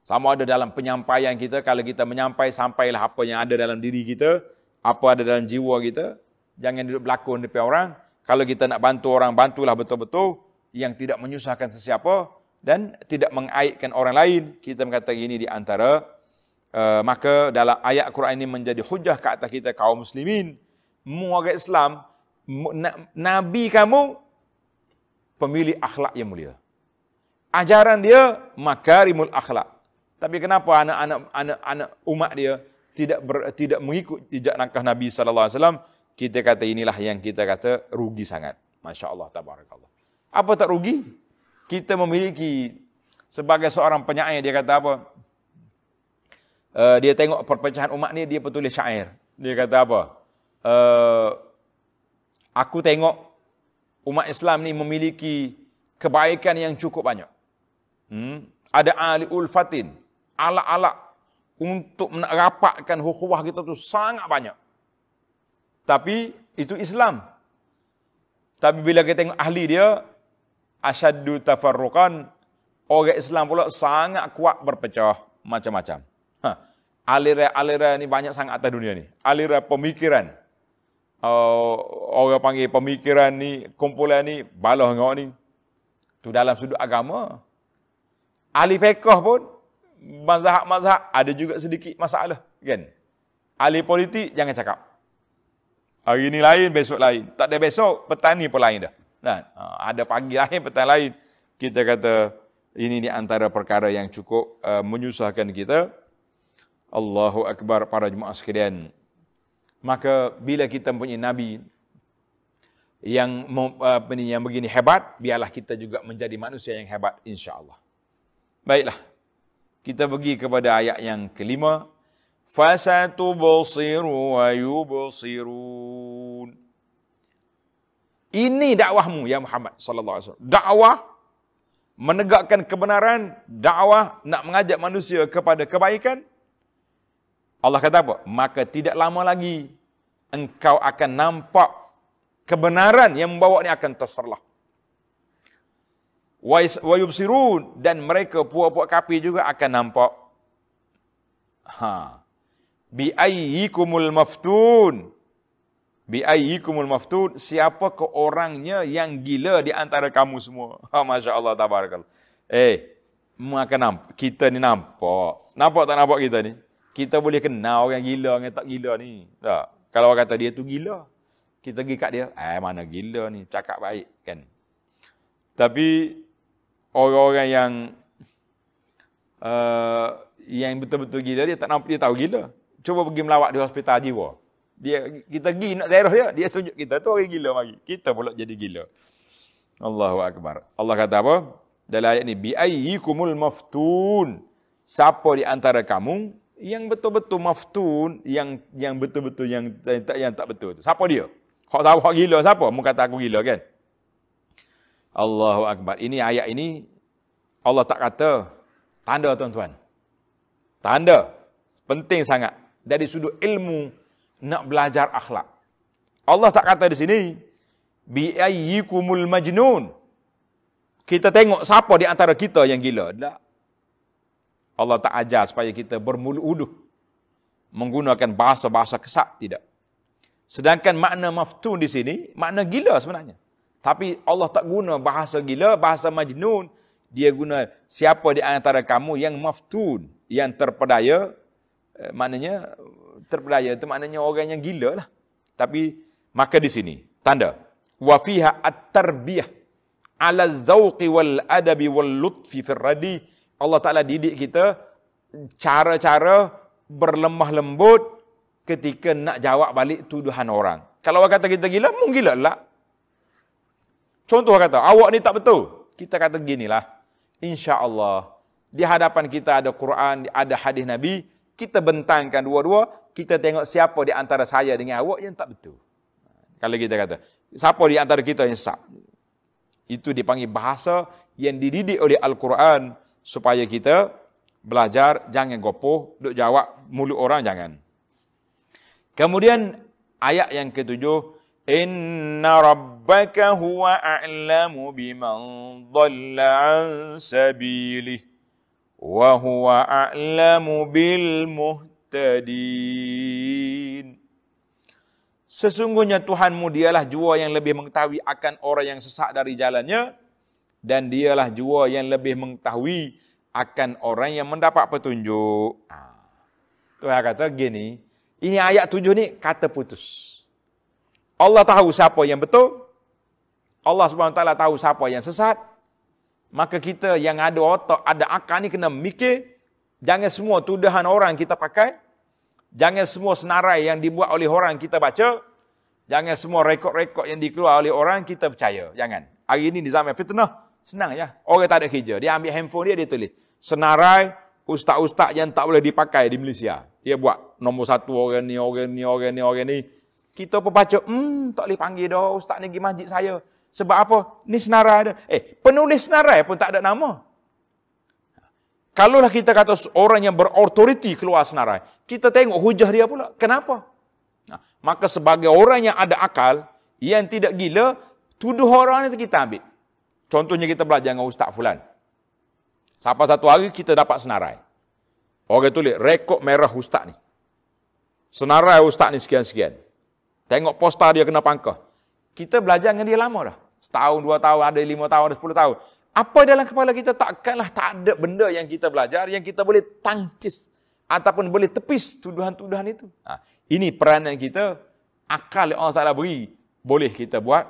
Sama ada dalam penyampaian kita, kalau kita menyampai, sampailah apa yang ada dalam diri kita, apa ada dalam jiwa kita. Jangan duduk berlakon depan orang. Kalau kita nak bantu orang, bantulah betul-betul yang tidak menyusahkan sesiapa dan tidak mengaitkan orang lain. Kita mengatakan ini di antara. Uh, maka dalam ayat Quran ini menjadi hujah ke atas kita kaum muslimin. Mu Islam, Nabi kamu pemilik akhlak yang mulia. Ajaran dia makarimul akhlak. Tapi kenapa anak-anak anak-anak umat dia tidak ber, tidak mengikut jejak langkah Nabi sallallahu alaihi wasallam? Kita kata inilah yang kita kata rugi sangat. Masya-Allah tabarakallah. Apa tak rugi? Kita memiliki sebagai seorang penyair dia kata apa? Uh, dia tengok perpecahan umat ni dia petulis syair. Dia kata apa? Uh, aku tengok umat Islam ni memiliki kebaikan yang cukup banyak. Hmm. Ada ahli ulfatin, alat-alat untuk merapatkan hukuah kita tu sangat banyak. Tapi itu Islam. Tapi bila kita tengok ahli dia, asyadu tafarruqan, orang Islam pula sangat kuat berpecah macam-macam. Ha. Aliran-aliran ni banyak sangat atas dunia ni. Aliran pemikiran, uh, orang panggil pemikiran ni, kumpulan ni, balas dengan orang ni. Tu dalam sudut agama. Ahli fiqah pun, mazhab-mazhab ada juga sedikit masalah. Kan? Ahli politik, jangan cakap. Hari ni lain, besok lain. Tak ada besok, petani ni pun lain dah. Dan, uh, ha, ada pagi lain, petang lain. Kita kata, ini di antara perkara yang cukup uh, menyusahkan kita. Allahu Akbar para jemaah sekalian. Maka bila kita mempunyai Nabi yang uh, yang begini hebat, biarlah kita juga menjadi manusia yang hebat insya-Allah. Baiklah. Kita pergi kepada ayat yang kelima. Fasatu basiru wa yubsirun. Ini dakwahmu ya Muhammad sallallahu alaihi wasallam. Dakwah menegakkan kebenaran, dakwah nak mengajak manusia kepada kebaikan, Allah kata apa? Maka tidak lama lagi engkau akan nampak kebenaran yang membawa ni akan terserlah. Wa yubsirun dan mereka puak-puak kapi juga akan nampak. Ha. Bi ayyikumul maftun. Bi ayyikumul maftun. Siapa ke orangnya yang gila di antara kamu semua? Ha, Masya Allah, Eh, akan nampak. Kita ni nampak. Nampak tak nampak kita ni? Kita boleh kenal orang gila dengan tak gila ni. Tak. Kalau orang kata dia tu gila. Kita pergi kat dia. Eh mana gila ni. Cakap baik kan. Tapi. Orang-orang yang. Uh, yang betul-betul gila. Dia tak nampak dia tahu gila. Cuba pergi melawat di hospital jiwa. Dia, kita pergi nak zairah dia. Dia tunjuk kita. Tu orang gila lagi. Kita pula jadi gila. Allahu Akbar. Allah kata apa? Dalam ayat ni. Bi'ayikumul maftun. Siapa di antara kamu yang betul-betul maftun yang yang betul-betul yang tak, yang tak betul tu. Siapa dia? Hak sawah gila siapa? Mu kata aku gila kan? Allahu akbar. Ini ayat ini Allah tak kata tanda tuan-tuan. Tanda penting sangat dari sudut ilmu nak belajar akhlak. Allah tak kata di sini bi ayyikumul majnun. Kita tengok siapa di antara kita yang gila. Tak. Lah, Allah tak ajar supaya kita bermuluduh menggunakan bahasa-bahasa kesat tidak. Sedangkan makna maftun di sini makna gila sebenarnya. Tapi Allah tak guna bahasa gila, bahasa majnun. Dia guna siapa di antara kamu yang maftun, yang terpedaya. Eh, maknanya terpedaya itu maknanya orang yang gila lah. Tapi maka di sini tanda wa fiha at-tarbiyah ala zawqi wal adabi wal lutfi fir radi Allah Ta'ala didik kita cara-cara berlemah lembut ketika nak jawab balik tuduhan orang. Kalau orang kata kita gila, mung gila lah. Contoh kata, awak ni tak betul. Kita kata ginilah. InsyaAllah, di hadapan kita ada Quran, ada hadis Nabi, kita bentangkan dua-dua, kita tengok siapa di antara saya dengan awak yang tak betul. Kalau kita kata, siapa di antara kita yang sak? Itu dipanggil bahasa yang dididik oleh Al-Quran, supaya kita belajar jangan gopoh duk jawab mulut orang jangan. Kemudian ayat yang ketujuh Inna rabbaka huwa a'lamu biman dhalla an sabili wa huwa a'lamu bil muhtadin Sesungguhnya Tuhanmu dialah jua yang lebih mengetahui akan orang yang sesat dari jalannya dan dialah jua yang lebih mengetahui akan orang yang mendapat petunjuk. Ha. Tuhan kata gini, ini ayat tujuh ni kata putus. Allah tahu siapa yang betul. Allah SWT tahu siapa yang sesat. Maka kita yang ada otak, ada akal ni kena mikir. Jangan semua tuduhan orang kita pakai. Jangan semua senarai yang dibuat oleh orang kita baca. Jangan semua rekod-rekod yang dikeluar oleh orang kita percaya. Jangan. Hari ini di zaman fitnah, Senang ya, Orang tak ada kerja. Dia ambil handphone dia, dia tulis. Senarai ustaz-ustaz yang tak boleh dipakai di Malaysia. Dia buat nombor satu orang ni, orang ni, orang ni, orang ni. Kita pun baca, hmm, tak boleh panggil dah ustaz ni pergi masjid saya. Sebab apa? Ni senarai dia. Eh, penulis senarai pun tak ada nama. Kalaulah kita kata orang yang berautoriti keluar senarai, kita tengok hujah dia pula. Kenapa? Nah, maka sebagai orang yang ada akal, yang tidak gila, tuduh orang itu kita ambil. Contohnya kita belajar dengan Ustaz Fulan. Sampai satu hari kita dapat senarai. Orang tulis, rekod merah Ustaz ni. Senarai Ustaz ni sekian-sekian. Tengok poster dia kena pangkah. Kita belajar dengan dia lama dah. Setahun, dua tahun, ada lima tahun, ada sepuluh tahun. Apa dalam kepala kita takkanlah tak ada benda yang kita belajar yang kita boleh tangkis ataupun boleh tepis tuduhan-tuduhan itu. Ha. Ini peranan kita, akal yang Allah SWT beri. Boleh kita buat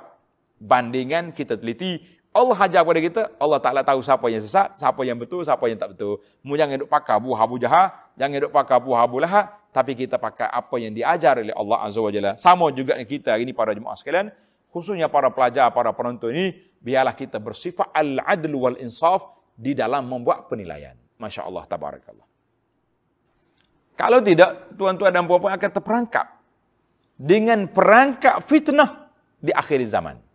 bandingan, kita teliti, Allah hajar kepada kita, Allah Ta'ala tahu siapa yang sesat, siapa yang betul, siapa yang tak betul. Mu jangan duk pakai buah abu jahat, jangan duk pakai buah abu lahat, tapi kita pakai apa yang diajar oleh Allah Azza wa Jalla. Sama juga kita hari ini para jemaah sekalian, khususnya para pelajar, para penonton ini, biarlah kita bersifat al-adl wal-insaf di dalam membuat penilaian. Masya Allah, tabarakallah. Kalau tidak, tuan-tuan dan puan-puan akan terperangkap dengan perangkap fitnah di akhir zaman.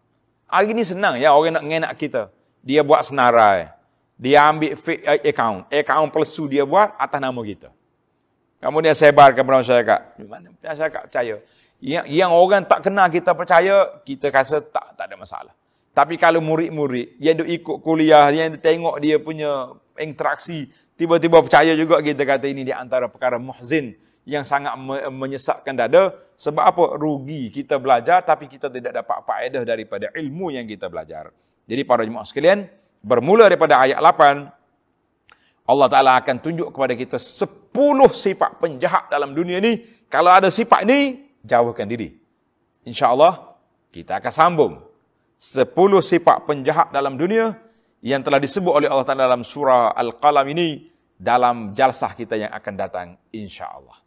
Hari ini senang ya orang nak mengenak kita. Dia buat senarai. Dia ambil fake eh, account. Account palsu dia buat atas nama kita. kamu dia sebar kepada masyarakat. Mana masyarakat percaya. Yang, yang orang tak kenal kita percaya, kita rasa tak tak ada masalah. Tapi kalau murid-murid yang duk ikut kuliah, yang tengok dia punya interaksi, tiba-tiba percaya juga kita kata ini di antara perkara muhzin yang sangat menyesatkan dada. Sebab apa? Rugi kita belajar tapi kita tidak dapat faedah daripada ilmu yang kita belajar. Jadi para jemaah sekalian, bermula daripada ayat 8, Allah Ta'ala akan tunjuk kepada kita 10 sifat penjahat dalam dunia ni Kalau ada sifat ni jauhkan diri. Insya Allah kita akan sambung. 10 sifat penjahat dalam dunia yang telah disebut oleh Allah Ta'ala dalam surah Al-Qalam ini dalam jalsah kita yang akan datang insya-Allah